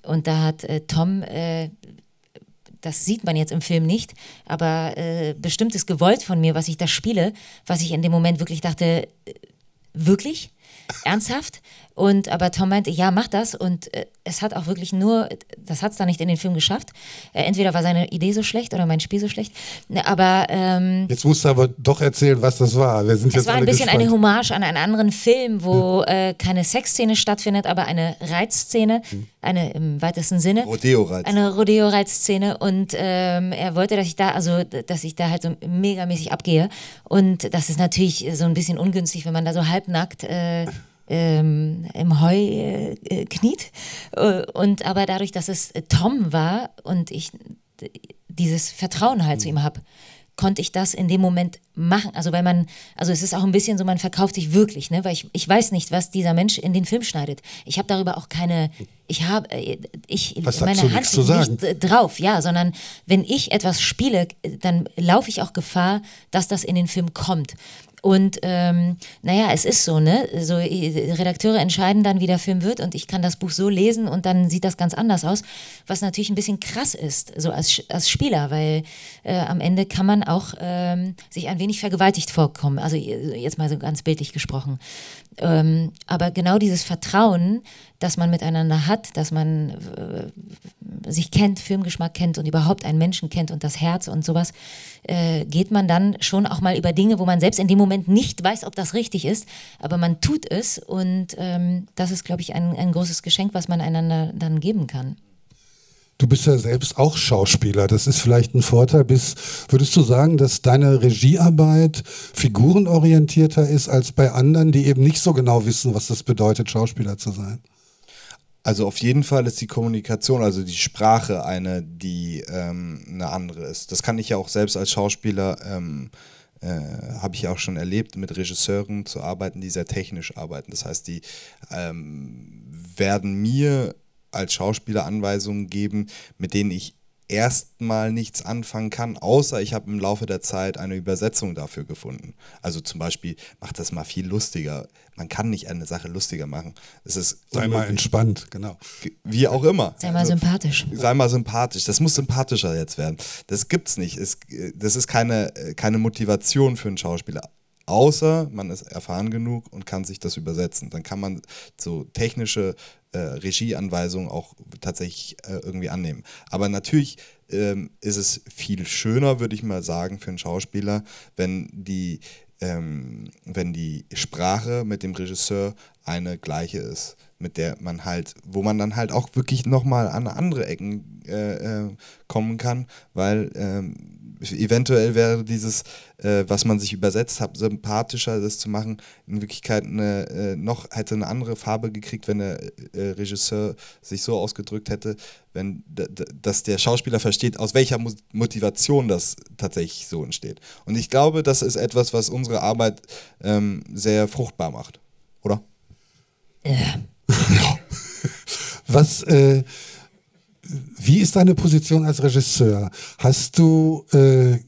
und da hat äh, Tom das sieht man jetzt im Film nicht, aber äh, bestimmt ist gewollt von mir, was ich da spiele, was ich in dem Moment wirklich dachte, äh, wirklich? Ernsthaft? Und aber Tom meinte, ja, mach das. Und äh, es hat auch wirklich nur, das hat es da nicht in den Film geschafft. Äh, entweder war seine Idee so schlecht oder mein Spiel so schlecht. Ne, aber ähm, jetzt musst du aber doch erzählen, was das war. Wir sind es war ein bisschen gespannt. eine Hommage an einen anderen Film, wo ja. äh, keine Sexszene stattfindet, aber eine Reizszene, mhm. eine im weitesten Sinne. Rodeo-Reiz. Eine Rodeo-Reizszene. Und ähm, er wollte, dass ich da, also dass ich da halt so megamäßig abgehe. Und das ist natürlich so ein bisschen ungünstig, wenn man da so halbnackt äh, ähm, im Heu äh, äh kniet. Äh, und aber dadurch, dass es äh, Tom war und ich dieses Vertrauen halt mhm. zu ihm habe, konnte ich das in dem Moment machen. Also weil man, also es ist auch ein bisschen so, man verkauft sich wirklich, ne? Weil ich, ich weiß nicht, was dieser Mensch in den Film schneidet. Ich habe darüber auch keine, ich habe, ich was meine Hand zu sagen? nicht drauf, ja, sondern wenn ich etwas spiele, dann laufe ich auch Gefahr, dass das in den Film kommt. Und ähm, naja, es ist so, ne? So, äh, Redakteure entscheiden dann, wie der Film wird und ich kann das Buch so lesen und dann sieht das ganz anders aus, was natürlich ein bisschen krass ist, so als, als Spieler, weil äh, am Ende kann man auch ähm, sich ein wenig vergewaltigt vorkommen. Also äh, jetzt mal so ganz bildlich gesprochen. Ähm, aber genau dieses Vertrauen, das man miteinander hat, dass man äh, sich kennt, Filmgeschmack kennt und überhaupt einen Menschen kennt und das Herz und sowas, äh, geht man dann schon auch mal über Dinge, wo man selbst in dem Moment nicht weiß, ob das richtig ist, aber man tut es und ähm, das ist, glaube ich, ein, ein großes Geschenk, was man einander dann geben kann. Du bist ja selbst auch Schauspieler. Das ist vielleicht ein Vorteil. Bis, würdest du sagen, dass deine Regiearbeit figurenorientierter ist als bei anderen, die eben nicht so genau wissen, was das bedeutet, Schauspieler zu sein? Also auf jeden Fall ist die Kommunikation, also die Sprache eine, die ähm, eine andere ist. Das kann ich ja auch selbst als Schauspieler, ähm, äh, habe ich auch schon erlebt, mit Regisseuren zu arbeiten, die sehr technisch arbeiten. Das heißt, die ähm, werden mir als Schauspieler Anweisungen geben, mit denen ich erstmal nichts anfangen kann, außer ich habe im Laufe der Zeit eine Übersetzung dafür gefunden. Also zum Beispiel, macht das mal viel lustiger. Man kann nicht eine Sache lustiger machen. Es ist sei mal entspannt, genau. Wie auch immer. Sei mal also, sympathisch. Sei mal sympathisch. Das muss sympathischer jetzt werden. Das gibt's nicht. Es, äh, das ist keine, äh, keine Motivation für einen Schauspieler. Außer man ist erfahren genug und kann sich das übersetzen. Dann kann man so technische äh, Regieanweisungen auch tatsächlich äh, irgendwie annehmen. Aber natürlich ähm, ist es viel schöner, würde ich mal sagen, für einen Schauspieler, wenn die, ähm, wenn die Sprache mit dem Regisseur eine gleiche ist, mit der man halt, wo man dann halt auch wirklich nochmal an andere Ecken äh, äh, kommen kann, weil ähm, eventuell wäre dieses, äh, was man sich übersetzt hat, sympathischer, das zu machen, in Wirklichkeit eine, äh, noch hätte eine andere Farbe gekriegt, wenn der äh, Regisseur sich so ausgedrückt hätte, wenn dass der Schauspieler versteht, aus welcher Mo Motivation das tatsächlich so entsteht. Und ich glaube, das ist etwas, was unsere Arbeit ähm, sehr fruchtbar macht, oder? Äh. Ja. was äh, wie ist deine Position als Regisseur? Hast du äh,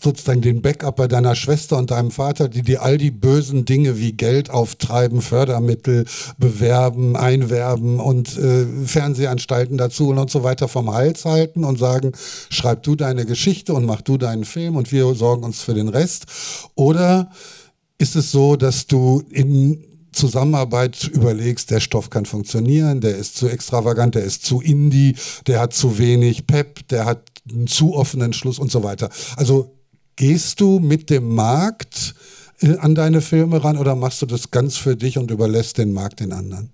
sozusagen den Backup bei deiner Schwester und deinem Vater, die dir all die bösen Dinge wie Geld auftreiben, Fördermittel bewerben, einwerben und äh, Fernsehanstalten dazu und so weiter vom Hals halten und sagen, schreib du deine Geschichte und mach du deinen Film und wir sorgen uns für den Rest? Oder ist es so, dass du in Zusammenarbeit überlegst, der Stoff kann funktionieren, der ist zu extravagant, der ist zu indie, der hat zu wenig Pep, der hat einen zu offenen Schluss und so weiter. Also gehst du mit dem Markt äh, an deine Filme ran oder machst du das ganz für dich und überlässt den Markt den anderen?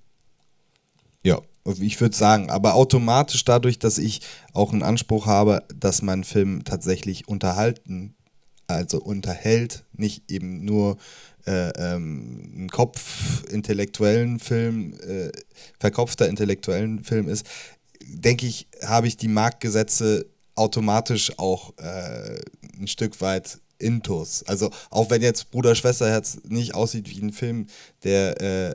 Ja, ich würde sagen, aber automatisch dadurch, dass ich auch einen Anspruch habe, dass mein Film tatsächlich unterhalten, also unterhält, nicht eben nur äh, ähm, ein Kopfintellektuellen Film, äh, verkopfter intellektuellen Film ist, denke ich, habe ich die Marktgesetze automatisch auch äh, ein Stück weit intus. Also auch wenn jetzt Bruder Schwesterherz nicht aussieht wie ein Film, der äh,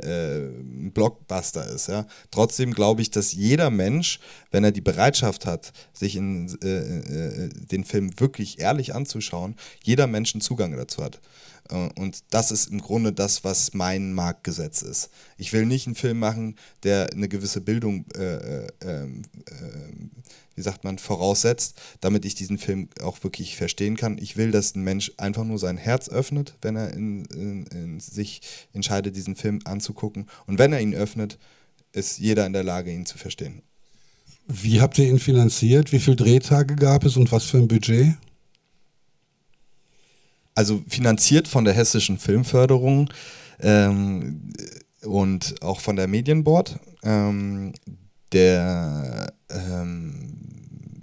äh, ein Blockbuster ist, ja, trotzdem glaube ich, dass jeder Mensch, wenn er die Bereitschaft hat, sich in, äh, äh, den Film wirklich ehrlich anzuschauen, jeder Mensch einen Zugang dazu hat. Äh, und das ist im Grunde das, was mein Marktgesetz ist. Ich will nicht einen Film machen, der eine gewisse Bildung, äh, äh, ähm, äh, wie sagt man, voraussetzt, damit ich diesen Film auch wirklich verstehen kann. Ich will, dass ein Mensch einfach nur sein Herz öffnet, wenn er in, in, in sich entscheidet, diesen Film anzugucken. Und wenn er ihn öffnet, ist jeder in der Lage, ihn zu verstehen. Wie habt ihr ihn finanziert? Wie viele Drehtage gab es und was für ein Budget? also finanziert von der hessischen Filmförderung ähm, und auch von der Medienboard. Ähm, der, ähm,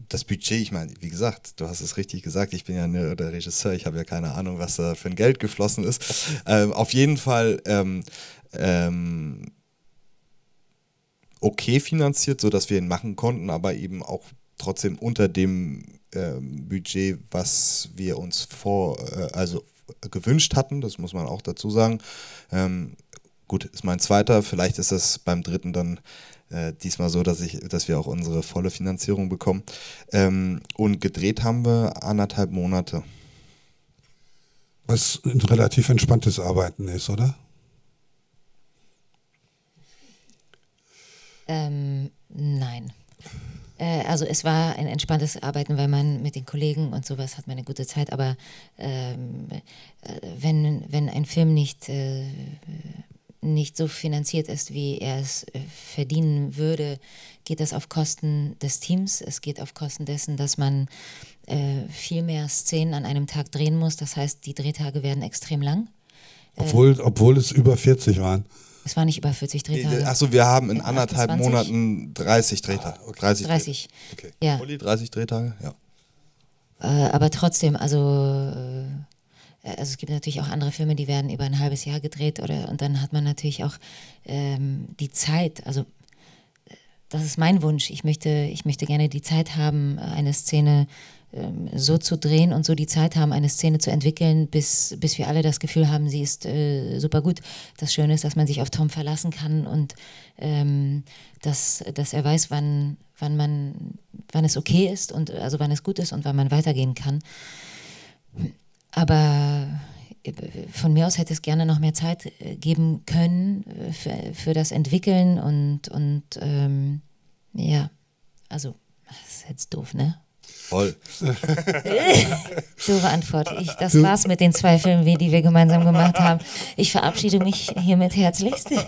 das Budget, ich meine, wie gesagt, du hast es richtig gesagt, ich bin ja nur der Regisseur, ich habe ja keine Ahnung, was da für ein Geld geflossen ist. Ähm, auf jeden Fall ähm, okay finanziert, sodass wir ihn machen konnten, aber eben auch trotzdem unter dem ähm, Budget, was wir uns vor, äh, also gewünscht hatten, das muss man auch dazu sagen. Ähm, gut, ist mein zweiter, vielleicht ist das beim dritten dann äh, diesmal so, dass, ich, dass wir auch unsere volle Finanzierung bekommen. Ähm, und gedreht haben wir anderthalb Monate. Was ein relativ entspanntes Arbeiten ist, oder? Ähm, nein. Äh, also es war ein entspanntes Arbeiten, weil man mit den Kollegen und sowas hat man eine gute Zeit, aber ähm, äh, wenn, wenn ein Film nicht, äh, nicht so finanziert ist, wie er es äh, verdienen würde, geht das auf Kosten des Teams, es geht auf Kosten dessen, dass man äh, viel mehr Szenen an einem Tag drehen muss, das heißt, die Drehtage werden extrem lang. Obwohl, ähm, obwohl es über 40 waren. Es war nicht über 40 Drehtage. Achso, wir haben in anderthalb 28? Monaten 30 Drehtage. 30. Ah, 30. Drehtage. Okay. Ja. 30 Drehtage, ja. Äh, aber trotzdem, also, äh, also es gibt natürlich auch andere Filme, die werden über ein halbes Jahr gedreht oder und dann hat man natürlich auch ähm, die Zeit. Also das ist mein Wunsch. Ich möchte, ich möchte gerne die Zeit haben, eine Szene äh, ähm, so zu drehen und so die Zeit haben, eine Szene zu entwickeln, bis, bis wir alle das Gefühl haben, sie ist äh, super gut. Das Schöne ist, dass man sich auf Tom verlassen kann und ähm, dass, dass er weiß, wann, wann, man, wann es okay ist und also wann es gut ist und wann man weitergehen kann. Aber äh, von mir aus hätte es gerne noch mehr Zeit äh, geben können äh, für, für das Entwickeln und, und ähm, ja, also das ist jetzt doof, ne? Voll. so Antwort. ich. Das war's mit den zwei Filmen, die wir gemeinsam gemacht haben. Ich verabschiede mich hiermit herzlichst.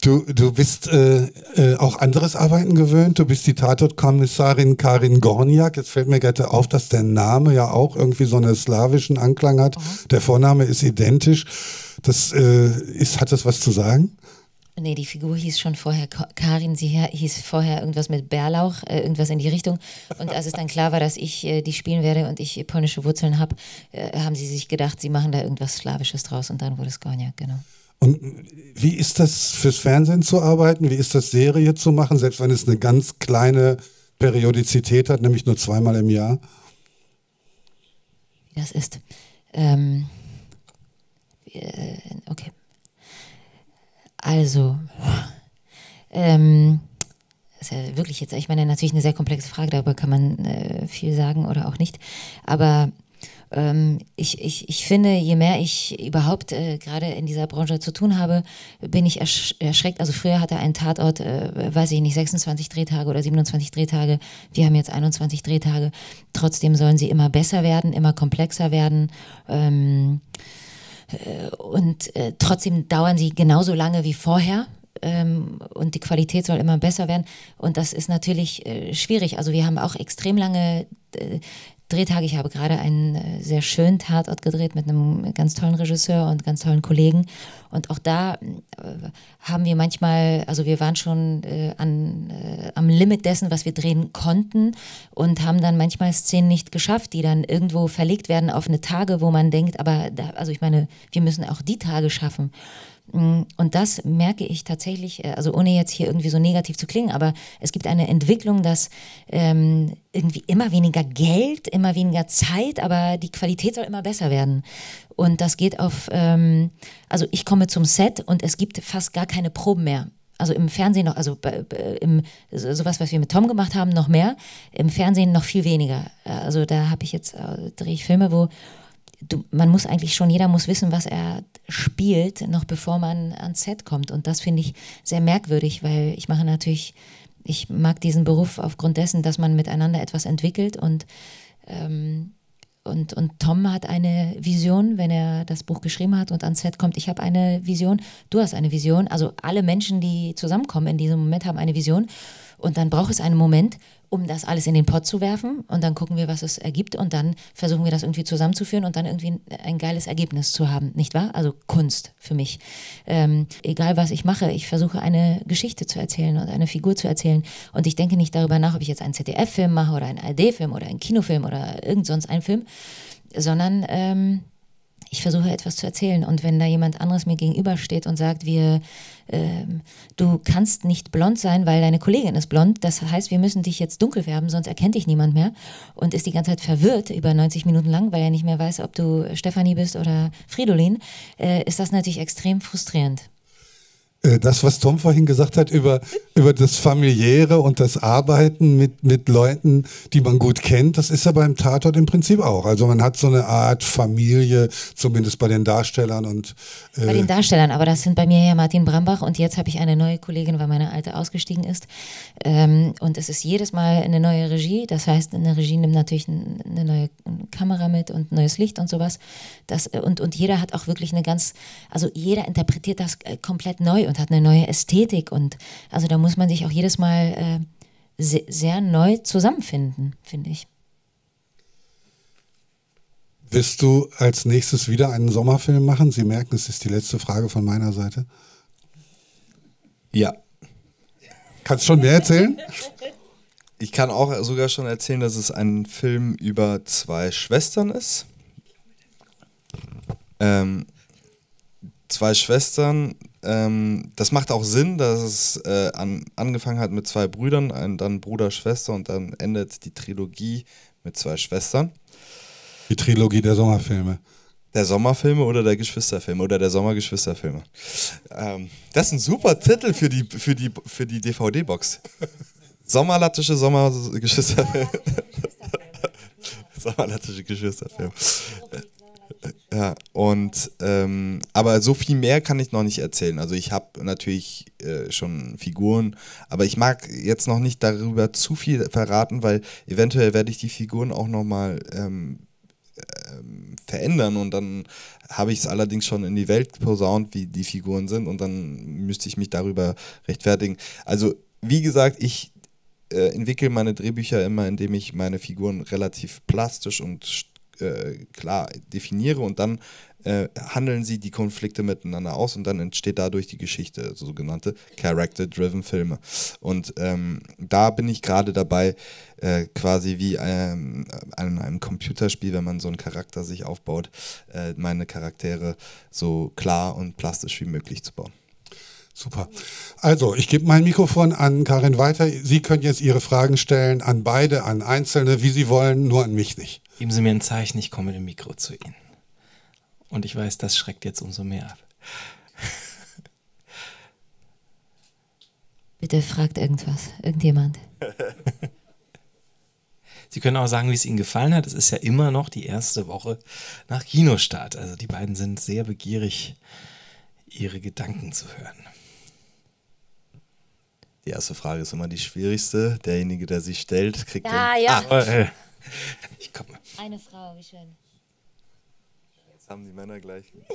Du, du bist äh, äh, auch anderes Arbeiten gewöhnt. Du bist die Tatortkommissarin Karin Gorniak. Jetzt fällt mir gerade auf, dass der Name ja auch irgendwie so einen slawischen Anklang hat. Mhm. Der Vorname ist identisch. Das äh, ist, hat das was zu sagen? Nee, die Figur hieß schon vorher Karin, sie hieß vorher irgendwas mit Bärlauch, äh, irgendwas in die Richtung. Und als es dann klar war, dass ich äh, die spielen werde und ich polnische Wurzeln habe, äh, haben sie sich gedacht, sie machen da irgendwas Slawisches draus und dann wurde es Gorniak, genau. Und wie ist das fürs Fernsehen zu arbeiten? Wie ist das Serie zu machen, selbst wenn es eine ganz kleine Periodizität hat, nämlich nur zweimal im Jahr? Wie das ist. Ähm, äh, okay also, ähm, das ist ja wirklich jetzt, ich meine, natürlich eine sehr komplexe Frage, darüber kann man äh, viel sagen oder auch nicht. Aber ähm, ich, ich, ich finde, je mehr ich überhaupt äh, gerade in dieser Branche zu tun habe, bin ich ersch erschreckt. Also früher hatte ein Tatort, äh, weiß ich nicht, 26 Drehtage oder 27 Drehtage. Wir haben jetzt 21 Drehtage. Trotzdem sollen sie immer besser werden, immer komplexer werden. Ähm, äh, und äh, trotzdem dauern sie genauso lange wie vorher. Ähm, und die Qualität soll immer besser werden. Und das ist natürlich äh, schwierig. Also wir haben auch extrem lange äh, Drehtag. Ich habe gerade einen äh, sehr schönen Tatort gedreht mit einem ganz tollen Regisseur und ganz tollen Kollegen. Und auch da äh, haben wir manchmal, also wir waren schon äh, an, äh, am Limit dessen, was wir drehen konnten und haben dann manchmal Szenen nicht geschafft, die dann irgendwo verlegt werden auf eine Tage, wo man denkt, aber da, also ich meine, wir müssen auch die Tage schaffen. Mm, und das merke ich tatsächlich, äh, also ohne jetzt hier irgendwie so negativ zu klingen, aber es gibt eine Entwicklung, dass ähm, irgendwie immer weniger Geld, immer weniger Zeit, aber die Qualität soll immer besser werden. Und das geht auf, ähm, also ich komme zum Set und es gibt fast gar keine Proben mehr also im Fernsehen noch, also im, sowas, was wir mit Tom gemacht haben, noch mehr, im Fernsehen noch viel weniger. Äh, also da habe ich jetzt, äh, drehe ich Filme, wo du, man muss eigentlich schon, jeder muss wissen, was er spielt, noch bevor man ans Set kommt. Und das finde ich sehr merkwürdig, weil ich mache natürlich, ich mag diesen Beruf aufgrund dessen, dass man miteinander etwas entwickelt und ähm, und, und Tom hat eine Vision, wenn er das Buch geschrieben hat und ans Set kommt, ich habe eine Vision, du hast eine Vision. Also alle Menschen, die zusammenkommen in diesem Moment, haben eine Vision. Und dann braucht es einen Moment, um das alles in den Pott zu werfen und dann gucken wir, was es ergibt und dann versuchen wir das irgendwie zusammenzuführen und dann irgendwie ein, geiles Ergebnis zu haben, nicht wahr? Also Kunst für mich. Ähm, egal was ich mache, ich versuche eine Geschichte zu erzählen und eine Figur zu erzählen und ich denke nicht darüber nach, ob ich jetzt einen ZDF-Film mache oder einen ARD-Film oder einen Kinofilm oder irgend sonst einen Film, sondern ähm, ich versuche etwas zu erzählen und wenn da jemand anderes mir gegenübersteht und sagt, wir, äh, du kannst nicht blond sein, weil deine Kollegin ist blond, das heißt, wir müssen dich jetzt dunkel werben, sonst erkennt dich niemand mehr und ist die ganze Zeit verwirrt über 90 Minuten lang, weil er nicht mehr weiß, ob du Stefanie bist oder Fridolin, äh, ist das natürlich extrem frustrierend. Äh, das, was Tom vorhin gesagt hat über, über das Familiäre und das Arbeiten mit, mit Leuten, die man gut kennt, das ist ja beim Tatort im Prinzip auch. Also man hat so eine Art Familie, zumindest bei den Darstellern und äh bei den Darstellern, aber das sind bei mir ja Martin Brambach und jetzt habe ich eine neue Kollegin, weil meine alte ausgestiegen ist. Ähm, und es ist jedes Mal eine neue Regie. Das heißt, eine Regie nimmt natürlich eine neue Kamera mit und neues Licht und sowas. Das, äh, und, und jeder hat auch wirklich eine ganz, also jeder interpretiert das äh, komplett neu und hat eine neue Ästhetik. Und also da muss man sich auch jedes Mal äh, sehr neu zusammenfinden, finde ich. Wirst du als nächstes wieder einen Sommerfilm machen? Sie merken, es ist die letzte Frage von meiner Seite. Ja. Kannst du schon mehr erzählen? Ich kann auch sogar schon erzählen, dass es ein Film über zwei Schwestern ist. Ähm, zwei Schwestern, ähm, das macht auch Sinn, dass es äh, an, angefangen hat mit zwei Brüdern, ein, dann Bruder, Schwester und dann endet die Trilogie mit zwei Schwestern. Die Trilogie der Sommerfilme. Der Sommerfilme oder der Geschwisterfilme oder der Sommergeschwisterfilme. Ähm, das ist ein super Titel für die, für die, für die DVD-Box. Sommerlattische Sommergeschwisterfilme. Sommerlattische Geschwisterfilme. Ja, und ähm, aber so viel mehr kann ich noch nicht erzählen. Also ich habe natürlich äh, schon Figuren, aber ich mag jetzt noch nicht darüber zu viel verraten, weil eventuell werde ich die Figuren auch nochmal ähm, ähm, verändern und dann habe ich es allerdings schon in die Welt posaunt, wie die Figuren sind und dann müsste ich mich darüber rechtfertigen. Also wie gesagt, ich äh, entwickle meine Drehbücher immer, indem ich meine Figuren relativ plastisch und äh, klar definiere und dann äh, handeln sie die Konflikte miteinander aus und dann entsteht dadurch die Geschichte, also sogenannte Character-Driven Filme. Und ähm, da bin ich gerade dabei, äh, quasi wie ähm, an einem Computerspiel, wenn man so einen Charakter sich aufbaut, äh, meine Charaktere so klar und plastisch wie möglich zu bauen. Super. Also, ich gebe mein Mikrofon an Karin weiter. Sie können jetzt Ihre Fragen stellen an beide, an Einzelne, wie Sie wollen, nur an mich nicht. Geben Sie mir ein Zeichen, ich komme mit dem Mikro zu Ihnen. Und ich weiß, das schreckt jetzt umso mehr ab. Bitte fragt irgendwas, irgendjemand. Sie können auch sagen, wie es Ihnen gefallen hat. Es ist ja immer noch die erste Woche nach Kinostart. Also die beiden sind sehr begierig, Ihre Gedanken zu hören. Die erste Frage ist immer die schwierigste. Derjenige, der sie stellt, kriegt. Ja, den ja. Ah, äh, ich komme. Eine Frau, wie schön. Jetzt haben die Männer gleich.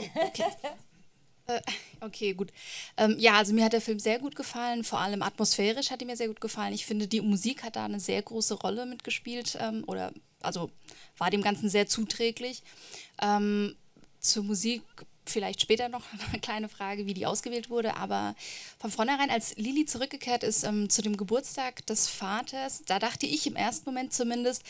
Äh, okay, gut. Ähm, ja, also mir hat der Film sehr gut gefallen, vor allem atmosphärisch hat er mir sehr gut gefallen. Ich finde, die Musik hat da eine sehr große Rolle mitgespielt ähm, oder also war dem Ganzen sehr zuträglich. Ähm, zur Musik vielleicht später noch eine kleine Frage, wie die ausgewählt wurde, aber von vornherein, als Lili zurückgekehrt ist ähm, zu dem Geburtstag des Vaters, da dachte ich im ersten Moment zumindest,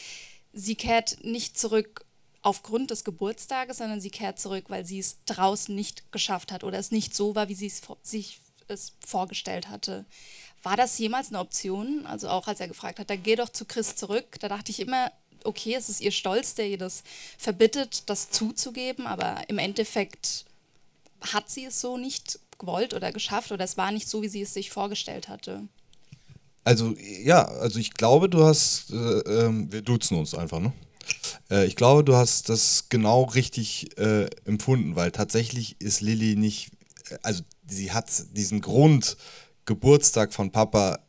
sie kehrt nicht zurück aufgrund des Geburtstages, sondern sie kehrt zurück, weil sie es draußen nicht geschafft hat oder es nicht so war, wie sie es sich es vorgestellt hatte. War das jemals eine Option? Also auch als er gefragt hat, da geh doch zu Chris zurück. Da dachte ich immer, okay, es ist ihr Stolz, der ihr das verbittet, das zuzugeben, aber im Endeffekt hat sie es so nicht gewollt oder geschafft oder es war nicht so, wie sie es sich vorgestellt hatte. Also ja, also ich glaube, du hast, äh, ähm, wir duzen uns einfach, ne? Äh, ich glaube, du hast das genau richtig äh, empfunden, weil tatsächlich ist Lilly nicht, äh, also sie hat diesen Grund Geburtstag von Papa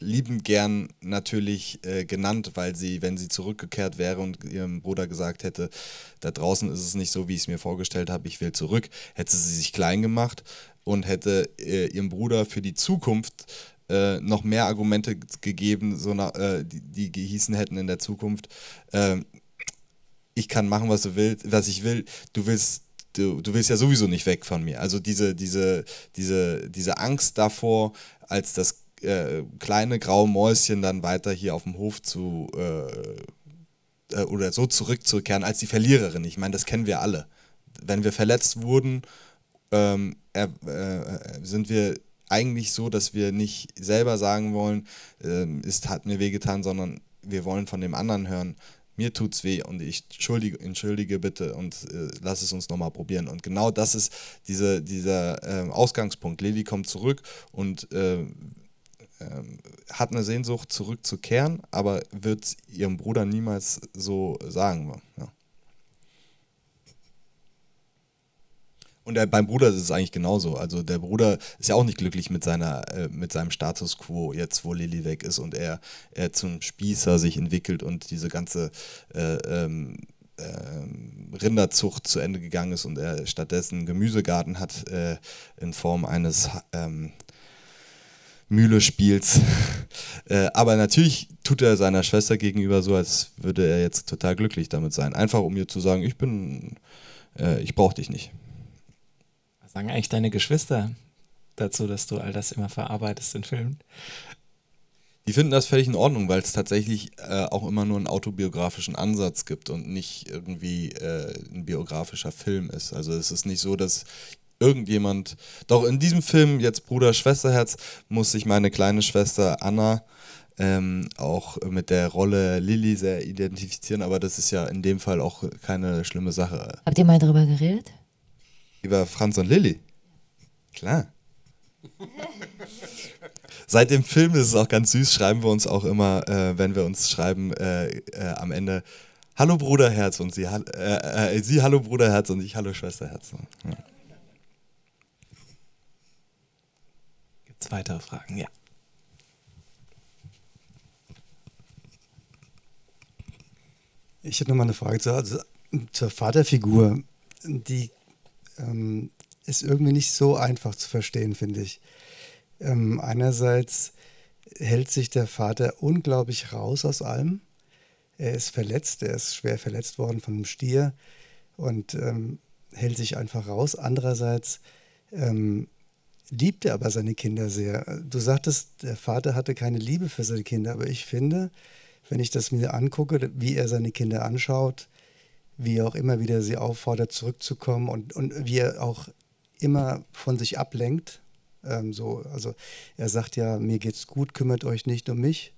liebend gern natürlich äh, genannt, weil sie, wenn sie zurückgekehrt wäre und ihrem Bruder gesagt hätte, da draußen ist es nicht so, wie ich es mir vorgestellt habe, ich will zurück, hätte sie sich klein gemacht und hätte äh, ihrem Bruder für die Zukunft äh, noch mehr Argumente gegeben, so nach, äh, die, die gehießen hätten in der Zukunft. Ähm, ich kann machen, was du willst, was ich will. Du willst, du, du willst ja sowieso nicht weg von mir. Also diese, diese, diese, diese Angst davor, als das äh, kleine graue Mäuschen dann weiter hier auf dem Hof zu äh, äh oder so zurückzukehren als die Verliererin. Ich meine, das kennen wir alle. Wenn wir verletzt wurden, ähm, äh, äh, sind wir eigentlich so, dass wir nicht selber sagen wollen, äh, ist hat mir wehgetan, sondern wir wollen von dem anderen hören, mir tut's weh und ich entschuldige, entschuldige bitte und äh, lass es uns nochmal probieren. Und genau das ist diese, dieser äh, Ausgangspunkt. Lilly kommt zurück und äh, hat eine Sehnsucht, zurückzukehren, aber wird ihrem Bruder niemals so sagen. Ja. Und der, beim Bruder ist es eigentlich genauso. Also der Bruder ist ja auch nicht glücklich mit, seiner, äh, mit seinem Status quo, jetzt wo Lilly weg ist und er, er zum Spießer sich entwickelt und diese ganze äh, ähm, ähm Rinderzucht zu Ende gegangen ist und er stattdessen einen Gemüsegarten hat äh, in Form eines ähm, Mühlespiels. äh, aber natürlich tut er seiner Schwester gegenüber so, als würde er jetzt total glücklich damit sein. Einfach um ihr zu sagen, ich bin, äh, ich brauche dich nicht sagen eigentlich deine Geschwister dazu, dass du all das immer verarbeitest in Filmen? Die finden das völlig in Ordnung, weil es tatsächlich äh, auch immer nur einen autobiografischen Ansatz gibt und nicht irgendwie äh, ein biografischer Film ist. Also es ist nicht so, dass irgendjemand, doch in diesem Film, jetzt Bruder Schwesterherz, muss sich meine kleine Schwester Anna ähm, auch mit der Rolle Lilly sehr identifizieren, aber das ist ja in dem Fall auch keine schlimme Sache. Habt ihr mal darüber geredet? Über Franz und Lilly. Klar. Seit dem Film ist es auch ganz süß, schreiben wir uns auch immer, äh, wenn wir uns schreiben, äh, äh, am Ende Hallo Bruderherz und sie, äh, äh, sie Hallo Bruderherz und ich Hallo Schwesterherz. Ja. Gibt es weitere Fragen? Ja. Ich hätte nochmal eine Frage zur, also, zur Vaterfigur. Die ähm, ist irgendwie nicht so einfach zu verstehen, finde ich. Ähm, einerseits hält sich der Vater unglaublich raus aus allem. Er ist verletzt, er ist schwer verletzt worden von einem Stier und ähm, hält sich einfach raus. Andererseits ähm, liebt er aber seine Kinder sehr. Du sagtest, der Vater hatte keine Liebe für seine Kinder, aber ich finde, wenn ich das mir angucke, wie er seine Kinder anschaut, wie er auch immer wieder sie auffordert, zurückzukommen und, und wie er auch immer von sich ablenkt. Ähm, so, also er sagt ja, mir geht's gut, kümmert euch nicht um mich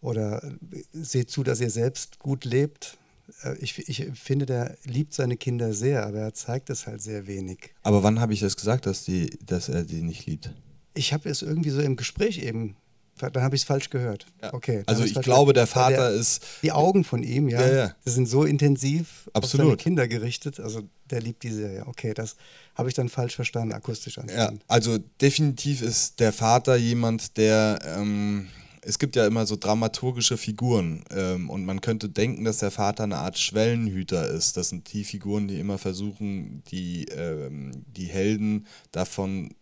oder äh, seht zu, dass ihr selbst gut lebt. Äh, ich, ich, finde, der liebt seine Kinder sehr, aber er zeigt es halt sehr wenig. Aber wann habe ich das gesagt, dass, die, dass er sie nicht liebt? Ich habe es irgendwie so im Gespräch eben dann habe ich es falsch gehört. Ja. Okay. Also ich glaube, gehört. der Vater der, ist. Die Augen von ihm, ja, ja, ja. Die sind so intensiv Absolut. auf seine Kinder gerichtet. Also der liebt die Serie. Okay, das habe ich dann falsch verstanden, akustisch anfangen. Ja, also definitiv ist der Vater jemand, der ähm, es gibt ja immer so dramaturgische Figuren ähm, und man könnte denken, dass der Vater eine Art Schwellenhüter ist. Das sind die Figuren, die immer versuchen, die, ähm, die Helden davon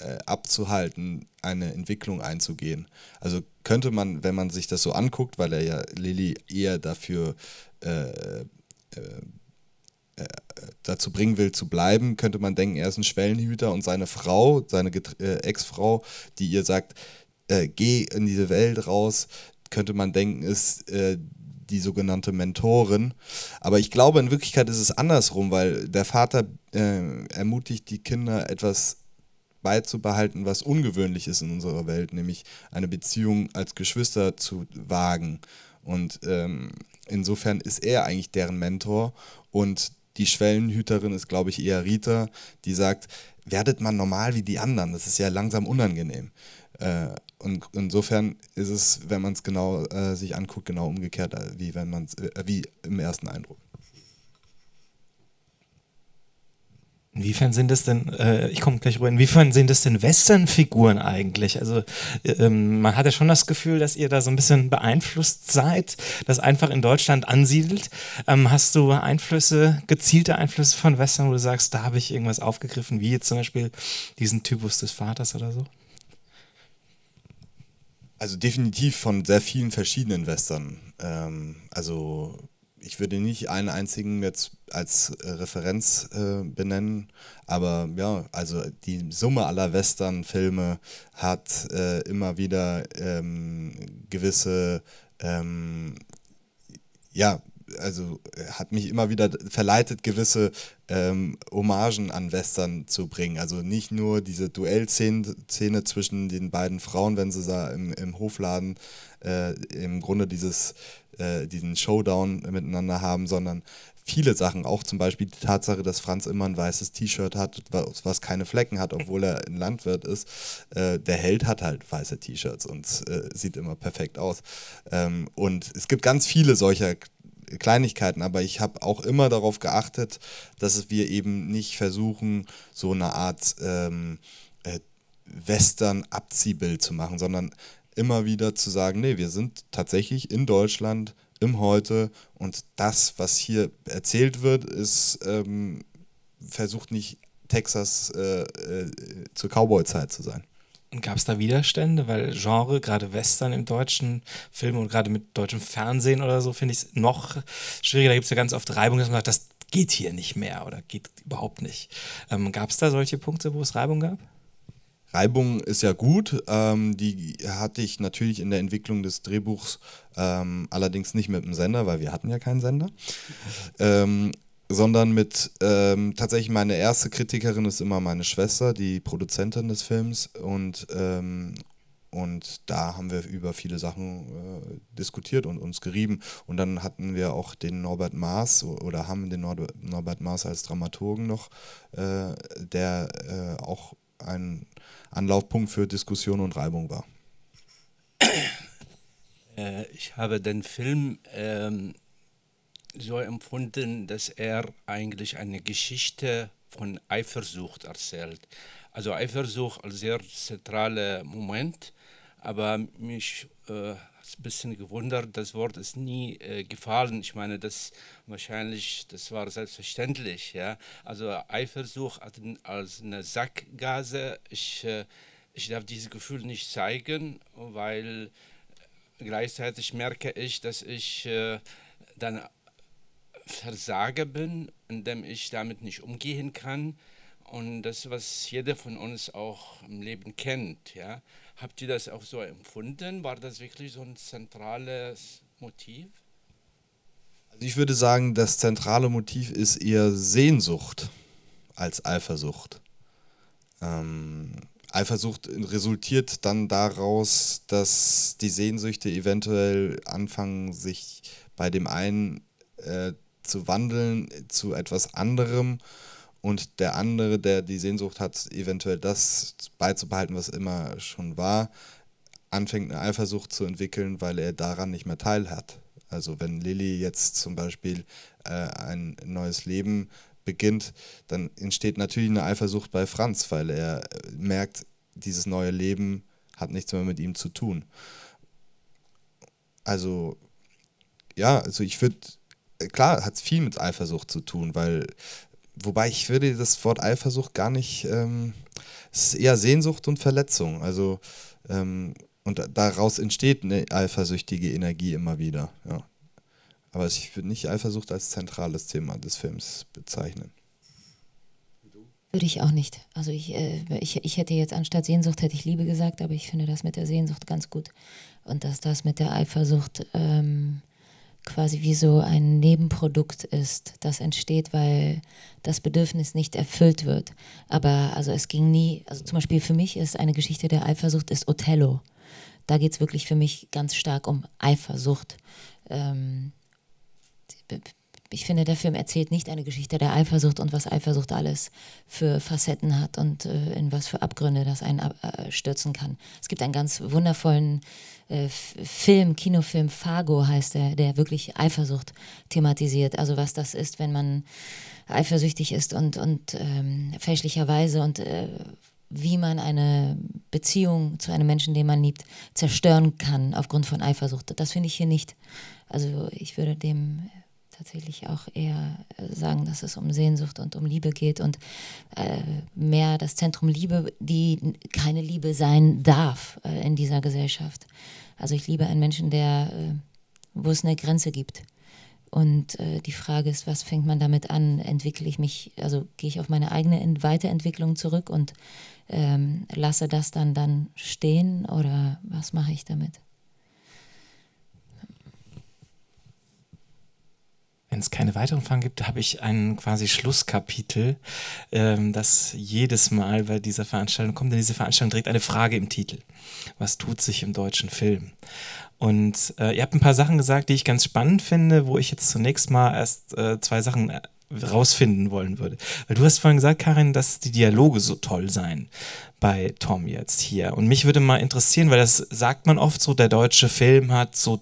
äh, abzuhalten, eine Entwicklung einzugehen. Also könnte man, wenn man sich das so anguckt, weil er ja Lilly eher dafür äh, äh, äh dazu bringen will, zu bleiben, könnte man denken, er ist ein Schwellenhüter und seine Frau, seine äh, Ex-Frau, die ihr sagt, äh, geh in diese Welt raus, könnte man denken, ist äh, die sogenannte Mentorin. Aber ich glaube, in Wirklichkeit ist es andersrum, weil der Vater äh, ermutigt die Kinder, etwas beizubehalten, was ungewöhnlich ist in unserer Welt, nämlich eine Beziehung als Geschwister zu wagen. Und ähm, insofern ist er eigentlich deren Mentor und die Schwellenhüterin ist, glaube ich, eher Rita, die sagt, werdet man normal wie die anderen, das ist ja langsam unangenehm. Äh, und insofern ist es, wenn man es genau äh, sich anguckt, genau umgekehrt, äh, wie wenn man äh, wie im ersten Eindruck. Inwiefern sind das denn, äh, ich komme gleich rüber, inwiefern sind das denn Western-Figuren eigentlich? Also ähm, man hat ja schon das Gefühl, dass ihr da so ein bisschen beeinflusst seid, das einfach in Deutschland ansiedelt. Ähm, hast du Einflüsse, gezielte Einflüsse von Western, wo du sagst, da habe ich irgendwas aufgegriffen, wie jetzt zum Beispiel diesen Typus des Vaters oder so? Also definitiv von sehr vielen verschiedenen Western. Ähm, also ich würde nicht einen einzigen jetzt als äh, Referenz äh, benennen, aber ja, also die Summe aller Western-Filme hat äh, immer wieder ähm, gewisse, ähm, ja, also äh, hat mich immer wieder verleitet, gewisse ähm, Hommagen an Western zu bringen. Also nicht nur diese Duellszene zwischen den beiden Frauen, wenn sie da im, im Hofladen äh, im Grunde dieses, äh, diesen Showdown miteinander haben, sondern viele Sachen, auch zum Beispiel die Tatsache, dass Franz immer ein weißes T-Shirt hat, was, keine Flecken hat, obwohl er ein Landwirt ist. Äh, der Held hat halt weiße T-Shirts und äh, sieht immer perfekt aus. Ähm, und es gibt ganz viele solcher Kleinigkeiten, aber ich habe auch immer darauf geachtet, dass wir eben nicht versuchen, so eine Art ähm, äh, Western-Abziehbild zu machen, sondern immer wieder zu sagen, nee, wir sind tatsächlich in Deutschland im Heute und das, was hier erzählt wird, ist ähm, versucht nicht Texas äh, äh, zur Cowboy-Zeit zu sein. Und Gab es da Widerstände? Weil Genre, gerade Western im deutschen Film und gerade mit deutschem Fernsehen oder so, finde ich es noch schwieriger. Da gibt es ja ganz oft Reibung, dass man sagt, das geht hier nicht mehr oder geht überhaupt nicht. Ähm, gab es da solche Punkte, wo es Reibung gab? Reibung ist ja gut. Ähm, die hatte ich natürlich in der Entwicklung des Drehbuchs, ähm, allerdings nicht mit dem Sender, weil wir hatten ja keinen Sender. ähm, sondern mit ähm, tatsächlich meine erste Kritikerin ist immer meine Schwester, die Produzentin des Films und ähm, und da haben wir über viele Sachen äh, diskutiert und uns gerieben. Und dann hatten wir auch den Norbert Maas oder haben den Nor Norbert Maas als Dramaturgen noch, äh, der äh, auch ein Anlaufpunkt für Diskussion und Reibung war. Äh, ich habe den Film ähm so empfunden, dass er eigentlich eine Geschichte von Eifersucht erzählt. Also Eifersucht als sehr zentraler Moment, aber mich äh, ist ein bisschen gewundert, das Wort ist nie äh, gefallen. Ich meine, das wahrscheinlich, das war selbstverständlich. Ja? Also Eifersucht als eine Sackgase, ich, äh, ich darf dieses Gefühl nicht zeigen, weil gleichzeitig merke ich, dass ich äh, dann Versager bin, indem ich damit nicht umgehen kann. Und das, was jeder von uns auch im Leben kennt, ja. Habt ihr das auch so empfunden? War das wirklich so ein zentrales Motiv? Also ich würde sagen, das zentrale Motiv ist eher Sehnsucht als Eifersucht. Ähm, Eifersucht resultiert dann daraus, dass die Sehnsüchte eventuell anfangen, sich bei dem einen äh, zu wandeln zu etwas anderem und der andere, der die Sehnsucht hat, eventuell das beizubehalten, was immer schon war, anfängt eine Eifersucht zu entwickeln, weil er daran nicht mehr teilhat. Also wenn Lilly jetzt zum Beispiel äh, ein neues Leben beginnt, dann entsteht natürlich eine Eifersucht bei Franz, weil er merkt, dieses neue Leben hat nichts mehr mit ihm zu tun. Also ja, also ich würde klar, hat es viel mit Eifersucht zu tun, weil, wobei ich würde das Wort Eifersucht gar nicht, ähm, es ist eher Sehnsucht und Verletzung. Also, ähm, und daraus entsteht eine eifersüchtige Energie immer wieder. Ja. Aber ich würde nicht Eifersucht als zentrales Thema des Films bezeichnen. Würde ich auch nicht. Also ich, äh, ich, ich hätte jetzt anstatt Sehnsucht hätte ich Liebe gesagt, aber ich finde das mit der Sehnsucht ganz gut. Und dass das mit der Eifersucht ähm, quasi wie so ein Nebenprodukt ist, das entsteht, weil das Bedürfnis nicht erfüllt wird. Aber also es ging nie, also zum Beispiel für mich ist eine Geschichte der Eifersucht ist Othello. Da geht es wirklich für mich ganz stark um Eifersucht. Ähm, ich finde, der Film erzählt nicht eine Geschichte der Eifersucht und was Eifersucht alles für Facetten hat und äh, in was für Abgründe das einen äh, stürzen kann. Es gibt einen ganz wundervollen äh, Film, Kinofilm Fargo heißt der, der wirklich Eifersucht thematisiert. Also was das ist, wenn man eifersüchtig ist und, und ähm, fälschlicherweise und äh, wie man eine Beziehung zu einem Menschen, den man liebt, zerstören kann aufgrund von Eifersucht. Das finde ich hier nicht. Also ich würde dem tatsächlich auch eher äh, sagen, dass es um Sehnsucht und um Liebe geht und äh, mehr das Zentrum Liebe, die keine Liebe sein darf äh, in dieser Gesellschaft. Also ich liebe einen Menschen, der, äh, wo es eine Grenze gibt. Und äh, die Frage ist, was fängt man damit an? Entwickle ich mich, also gehe ich auf meine eigene Ent Weiterentwicklung zurück und ähm, lasse das dann dann stehen oder was mache ich damit? wenn es keine weiteren Fragen gibt, habe ich ein quasi Schlusskapitel, ähm, das jedes Mal bei dieser Veranstaltung kommt. Denn diese Veranstaltung trägt eine Frage im Titel. Was tut sich im deutschen Film? Und äh, ihr habt ein paar Sachen gesagt, die ich ganz spannend finde, wo ich jetzt zunächst mal erst äh, zwei Sachen äh, rausfinden wollen würde. Weil du hast vorhin gesagt, Karin, dass die Dialoge so toll seien bei Tom jetzt hier. Und mich würde mal interessieren, weil das sagt man oft so, der deutsche Film hat so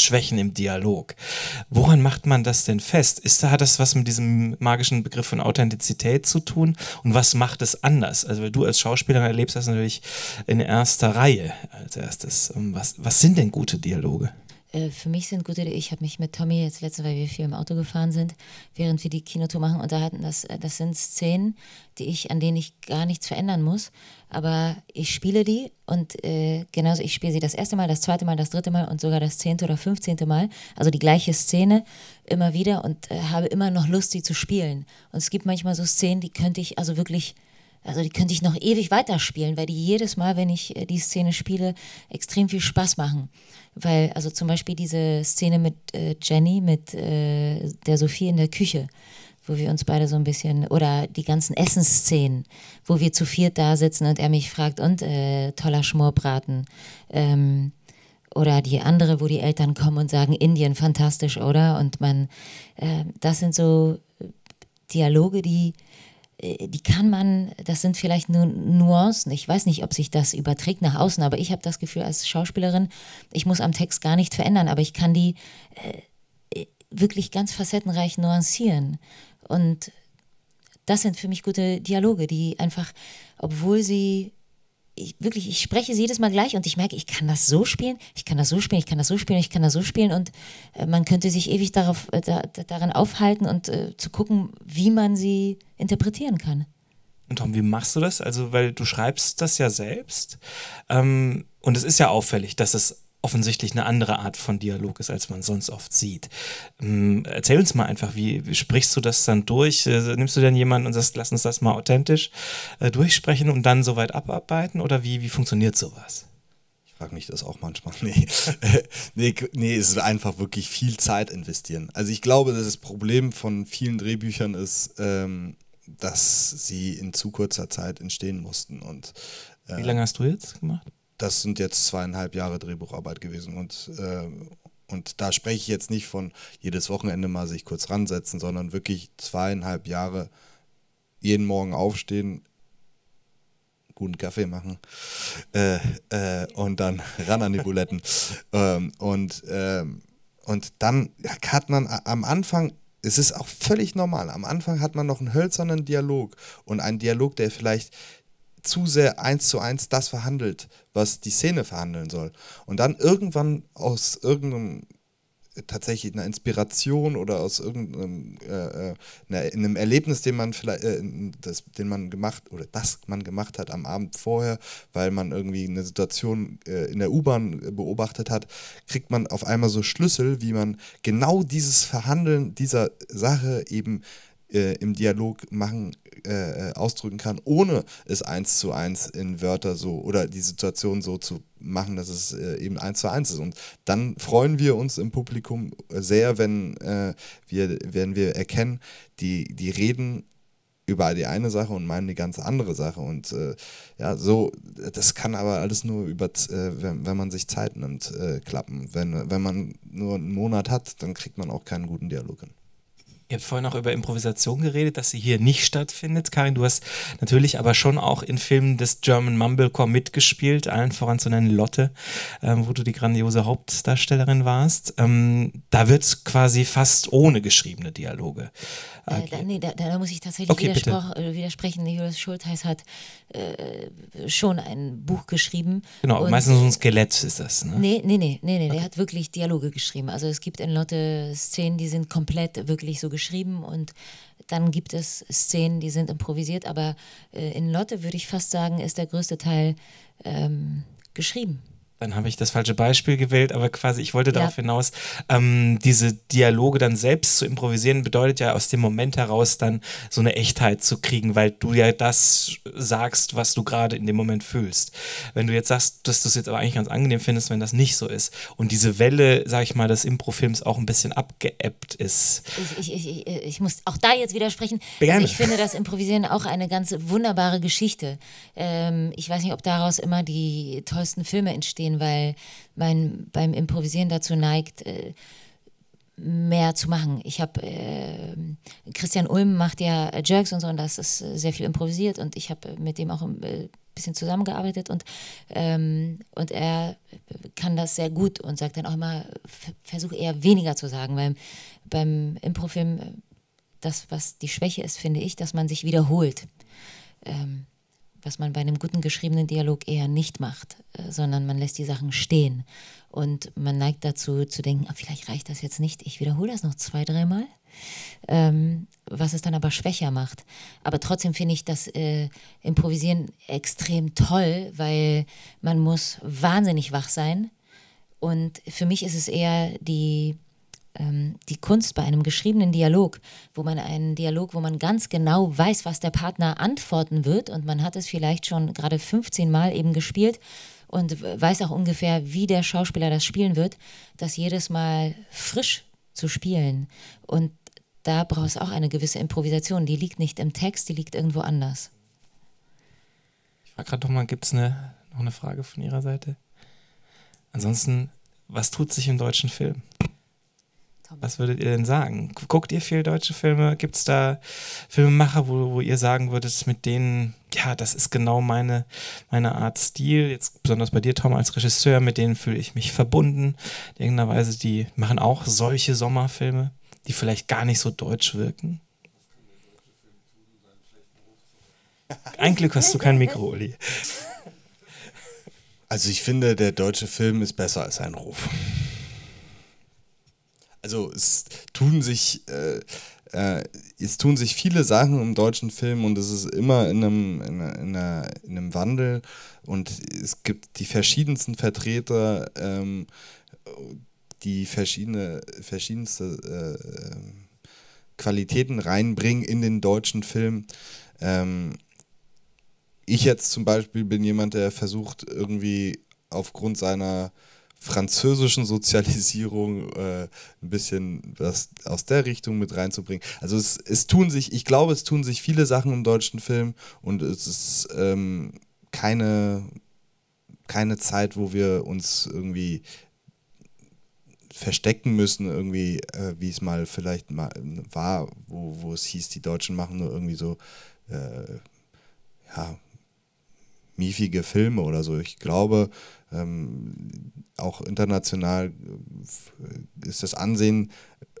Schwächen im Dialog. Woran macht man das denn fest? Ist da hat das was mit diesem magischen Begriff von Authentizität zu tun? Und was macht es anders? Also du als Schauspielerin erlebst das natürlich in erster Reihe als erstes. Ähm, was, was sind denn gute Dialoge? Äh, für mich sind gute, ich habe mich mit Tommy jetzt letztens, weil wir viel im Auto gefahren sind, während wir die Kinotour machen, unterhalten, das, äh, das sind Szenen, die ich, an denen ich gar nichts verändern muss, aber ich spiele die und äh, genauso, ich spiele sie das erste Mal, das zweite Mal, das dritte Mal und sogar das zehnte oder fünfzehnte Mal, also die gleiche Szene immer wieder und äh, habe immer noch Lust, sie zu spielen. Und es gibt manchmal so Szenen, die könnte ich also wirklich also die könnte ich noch ewig weiterspielen, weil die jedes Mal, wenn ich äh, die Szene spiele, extrem viel Spaß machen. Weil, also zum Beispiel diese Szene mit äh, Jenny, mit äh, der Sophie in der Küche, wo wir uns beide so ein bisschen, oder die ganzen Essensszenen, wo wir zu viert da sitzen und er mich fragt, und äh, toller Schmorbraten. Ähm, oder die andere, wo die Eltern kommen und sagen, Indien, fantastisch, oder? Und man, äh, das sind so Dialoge, die die äh, kann man, das sind vielleicht nur Nuancen, ich weiß nicht, ob sich das überträgt nach außen, aber ich habe das Gefühl als Schauspielerin, ich muss am Text gar nicht verändern, aber ich kann die äh, wirklich ganz facettenreich nuancieren. Und das sind für mich gute Dialoge, die einfach, obwohl sie ich, wirklich, ich spreche sie jedes Mal gleich und ich merke, ich kann das so spielen, ich kann das so spielen, ich kann das so spielen, ich kann das so spielen und äh, man könnte sich ewig darauf, äh, da, daran aufhalten und äh, zu gucken, wie man sie interpretieren kann. Und Tom, wie machst du das? Also, weil du schreibst das ja selbst ähm, und es ist ja auffällig, dass es offensichtlich eine andere Art von Dialog ist, als man sonst oft sieht. Ähm, erzähl uns mal einfach, wie, sprichst du das dann durch? Äh, nimmst du denn jemanden und sagst, lass uns das mal authentisch äh, durchsprechen und dann soweit abarbeiten? Oder wie, wie funktioniert sowas? Ich frage mich das auch manchmal. Nee. nee, nee, es ist einfach wirklich viel Zeit investieren. Also ich glaube, dass das Problem von vielen Drehbüchern ist, ähm, dass sie in zu kurzer Zeit entstehen mussten. Und, äh, wie lange hast du jetzt gemacht? das sind jetzt zweieinhalb Jahre Drehbucharbeit gewesen und äh, und da spreche ich jetzt nicht von jedes Wochenende mal sich kurz ransetzen, sondern wirklich zweieinhalb Jahre jeden Morgen aufstehen, guten Kaffee machen äh, äh, und dann ran an die Buletten. ähm, und, ähm, und dann hat man am Anfang, es ist auch völlig normal, am Anfang hat man noch einen hölzernen Dialog und einen Dialog, der vielleicht zu sehr eins zu eins das verhandelt, was die Szene verhandeln soll. Und dann irgendwann aus irgendeinem äh, tatsächlich einer Inspiration oder aus irgendeinem äh, äh einem Erlebnis, den man vielleicht, äh, das, den man gemacht oder das man gemacht hat am Abend vorher, weil man irgendwie eine Situation äh, in der U-Bahn äh, beobachtet hat, kriegt man auf einmal so Schlüssel, wie man genau dieses Verhandeln dieser Sache eben äh, im Dialog machen, äh, äh, ausdrücken kann, ohne es eins zu eins in Wörter so oder die Situation so zu machen, dass es äh, eben eins zu eins ist. Und dann freuen wir uns im Publikum äh, sehr, wenn, äh, wir, wenn wir erkennen, die, die reden über die eine Sache und meinen die ganz andere Sache. Und äh, ja, so, das kann aber alles nur über, äh, wenn, wenn man sich Zeit nimmt, äh, klappen. Wenn, wenn man nur einen Monat hat, dann kriegt man auch keinen guten Dialog hin. Ihr habt vorhin auch über Improvisation geredet, dass sie hier nicht stattfindet. Karin, du hast natürlich aber schon auch in Filmen des German Mumblecore mitgespielt, allen voran zu nennen Lotte, ähm, wo du die grandiose Hauptdarstellerin warst. Ähm, da wird quasi fast ohne geschriebene Dialoge. Äh, da, nee, da, da, muss ich tatsächlich okay, äh, widersprechen. Julius Schultheiß hat äh, schon ein Buch geschrieben. Genau, meistens so ein Skelett ist das. Ne? Nee, nee, nee, nee, nee okay. der hat wirklich Dialoge geschrieben. Also es gibt in Lotte Szenen, die sind komplett wirklich so geschrieben geschrieben und dann gibt es Szenen, die sind improvisiert, aber äh, in Lotte würde ich fast sagen, ist der größte Teil ähm, geschrieben dann habe ich das falsche Beispiel gewählt, aber quasi, ich wollte ja. darauf hinaus, ähm, diese Dialoge dann selbst zu improvisieren, bedeutet ja aus dem Moment heraus dann so eine Echtheit zu kriegen, weil du ja das sagst, was du gerade in dem Moment fühlst. Wenn du jetzt sagst, dass du es jetzt aber eigentlich ganz angenehm findest, wenn das nicht so ist und diese Welle, sag ich mal, des Improfilms auch ein bisschen abgeebbt ist. Ich, ich, ich, ich äh, muss auch da jetzt widersprechen. Also ich finde das Improvisieren auch eine ganz wunderbare Geschichte. Ähm, ich weiß nicht, ob daraus immer die tollsten Filme entstehen gehen, weil man beim Improvisieren dazu neigt, äh, mehr zu machen. Ich habe äh, Christian Ulm macht ja Jerks und so und das ist äh, sehr viel improvisiert und ich habe äh, mit dem auch ein bisschen zusammengearbeitet und ähm, und er kann das sehr gut und sagt dann auch immer versuche eher weniger zu sagen, weil beim Improfilm das was die Schwäche ist, finde ich, dass man sich wiederholt. Ähm, was man bei einem guten geschriebenen Dialog eher nicht macht, äh, sondern man lässt die Sachen stehen. Und man neigt dazu zu denken, ah, vielleicht reicht das jetzt nicht, ich wiederhole das noch zwei, dreimal. Ähm, was es dann aber schwächer macht. Aber trotzdem finde ich das äh, Improvisieren extrem toll, weil man muss wahnsinnig wach sein. Und für mich ist es eher die ähm, die Kunst bei einem geschriebenen Dialog, wo man einen Dialog, wo man ganz genau weiß, was der Partner antworten wird und man hat es vielleicht schon gerade 15 Mal eben gespielt und weiß auch ungefähr, wie der Schauspieler das spielen wird, das jedes Mal frisch zu spielen. Und da braucht es auch eine gewisse Improvisation. Die liegt nicht im Text, die liegt irgendwo anders. Ich frage gerade nochmal, gibt es eine, noch eine Frage von Ihrer Seite? Ansonsten, was tut sich im deutschen Film? Was würdet ihr denn sagen? Guckt ihr viel deutsche Filme? Gibt es da Filmemacher, wo, wo ihr sagen würdet, mit denen, ja, das ist genau meine, meine Art Stil, jetzt besonders bei dir, Tom, als Regisseur, mit denen fühle ich mich verbunden. In irgendeiner Weise, die machen auch solche Sommerfilme, die vielleicht gar nicht so deutsch wirken. Ein Glück hast du kein Mikro, Uli. Also ich finde, der deutsche Film ist besser als ein Ruf also es tun sich äh, äh, es tun sich viele Sachen im deutschen Film und es ist immer in einem, in, einer, in einem Wandel und es gibt die verschiedensten Vertreter, ähm, die verschiedene, verschiedenste äh, Qualitäten reinbringen in den deutschen Film. Ähm, ich jetzt zum Beispiel bin jemand, der versucht irgendwie aufgrund seiner französischen Sozialisierung äh, ein bisschen was aus der Richtung mit reinzubringen. Also es, es tun sich, ich glaube, es tun sich viele Sachen im deutschen Film und es ist ähm, keine, keine Zeit, wo wir uns irgendwie verstecken müssen, irgendwie, äh, wie es mal vielleicht mal äh, war, wo, wo es hieß, die Deutschen machen nur irgendwie so, äh, ja, miefige Filme oder so. Ich glaube, ähm, auch international äh, ist das Ansehen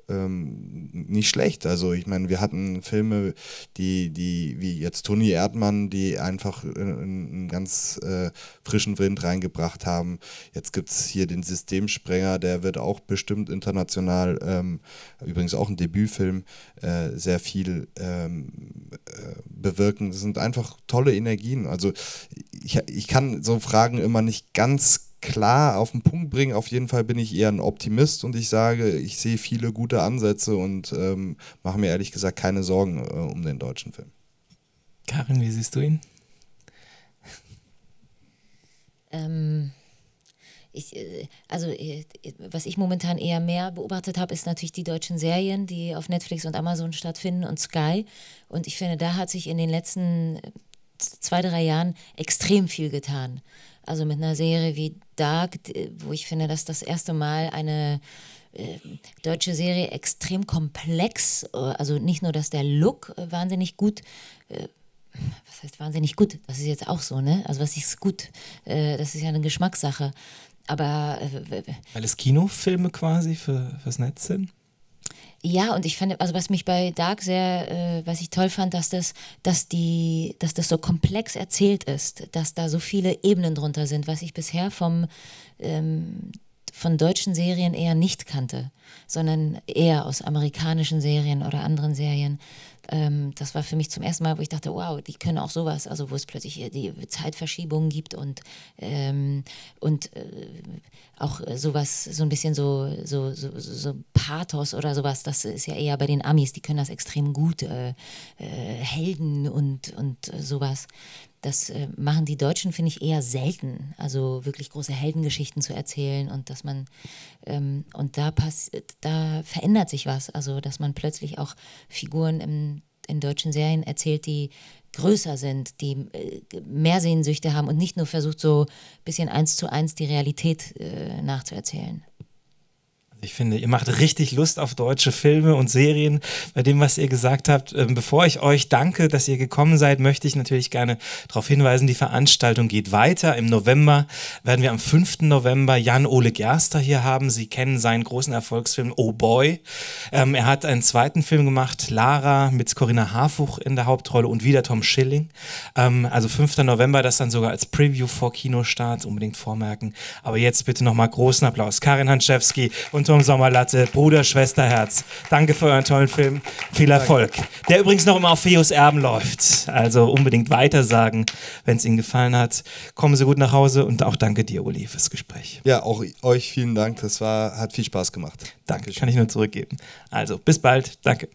ähm, nicht schlecht. Also ich meine, wir hatten Filme, die, die, wie jetzt Toni Erdmann, die einfach äh, einen ganz äh, frischen Wind reingebracht haben. Jetzt gibt es hier den Systemsprenger, der wird auch bestimmt international, ähm, übrigens auch ein Debütfilm, äh, sehr viel ähm, äh, bewirken. Das sind einfach tolle Energien. Also ich, ich kann so Fragen immer nicht ganz klar auf den Punkt bringen. Auf jeden Fall bin ich eher ein Optimist und ich sage, ich sehe viele gute Ansätze und ähm, mache mir ehrlich gesagt keine Sorgen äh, um den deutschen Film. Karin, wie siehst du ihn? Ähm, ich, äh, also äh, was ich momentan eher mehr beobachtet habe, ist natürlich die deutschen Serien, die auf Netflix und Amazon stattfinden und Sky. Und ich finde, da hat sich in den letzten äh, zwei, drei Jahren extrem viel getan. Also mit einer Serie wie Dark, wo ich finde, dass das erste Mal eine äh, deutsche Serie extrem komplex, äh, also nicht nur, dass der Look äh, wahnsinnig gut äh, was heißt wahnsinnig gut? Das ist jetzt auch so, ne? Also was ist gut? Äh, das ist ja eine Geschmackssache. Aber äh, weil es Kinofilme quasi für, fürs Netz sind? Ja, und ich fand, also was mich bei Dark sehr, äh, was ich toll fand, dass das, dass die, dass das so komplex erzählt ist, dass da so viele Ebenen drunter sind, was ich bisher vom ähm, von deutschen Serien eher nicht kannte, sondern eher aus amerikanischen Serien oder anderen Serien, ähm, das war für mich zum ersten Mal, wo ich dachte, wow, die können auch sowas, also wo es plötzlich die Zeitverschiebungen gibt und, ähm, und äh, auch sowas, so ein bisschen so, so, so, so, Pathos oder sowas, das ist ja eher bei den Amis, die können das extrem gut, äh, äh, Helden und, und sowas. Das äh, machen die Deutschen, finde ich, eher selten. Also wirklich große Heldengeschichten zu erzählen und dass man, ähm, und da pass, da verändert sich was. Also, dass man plötzlich auch Figuren im, in deutschen Serien erzählt, die größer sind, die äh, mehr Sehnsüchte haben und nicht nur versucht, so ein bisschen eins zu eins die Realität äh, nachzuerzählen. Ich finde, ihr macht richtig Lust auf deutsche Filme und Serien bei dem, was ihr gesagt habt. Ähm, bevor ich euch danke, dass ihr gekommen seid, möchte ich natürlich gerne darauf hinweisen, die Veranstaltung geht weiter. Im November werden wir am 5. November Jan-Ole Gerster hier haben. Sie kennen seinen großen Erfolgsfilm Oh Boy. Ähm, er hat einen zweiten Film gemacht, Lara, mit Corinna Harfuch in der Hauptrolle und wieder Tom Schilling. Ähm, also 5. November, das dann sogar als Preview vor Kinostart, unbedingt vormerken. Aber jetzt bitte nochmal großen Applaus. Karin Hanschewski und Zentrum Sommerlatte, Bruder, Schwester, Herz. Danke für euren tollen Film. Viel Erfolg. Danke. Der übrigens noch immer auf Orpheus Erben läuft. Also unbedingt weitersagen, wenn es Ihnen gefallen hat. Kommen Sie gut nach Hause und auch danke dir, Uli, fürs Gespräch. Ja, auch euch vielen Dank. Das war, hat viel Spaß gemacht. Danke, Dankeschön. kann ich nur zurückgeben. Also bis bald. Danke.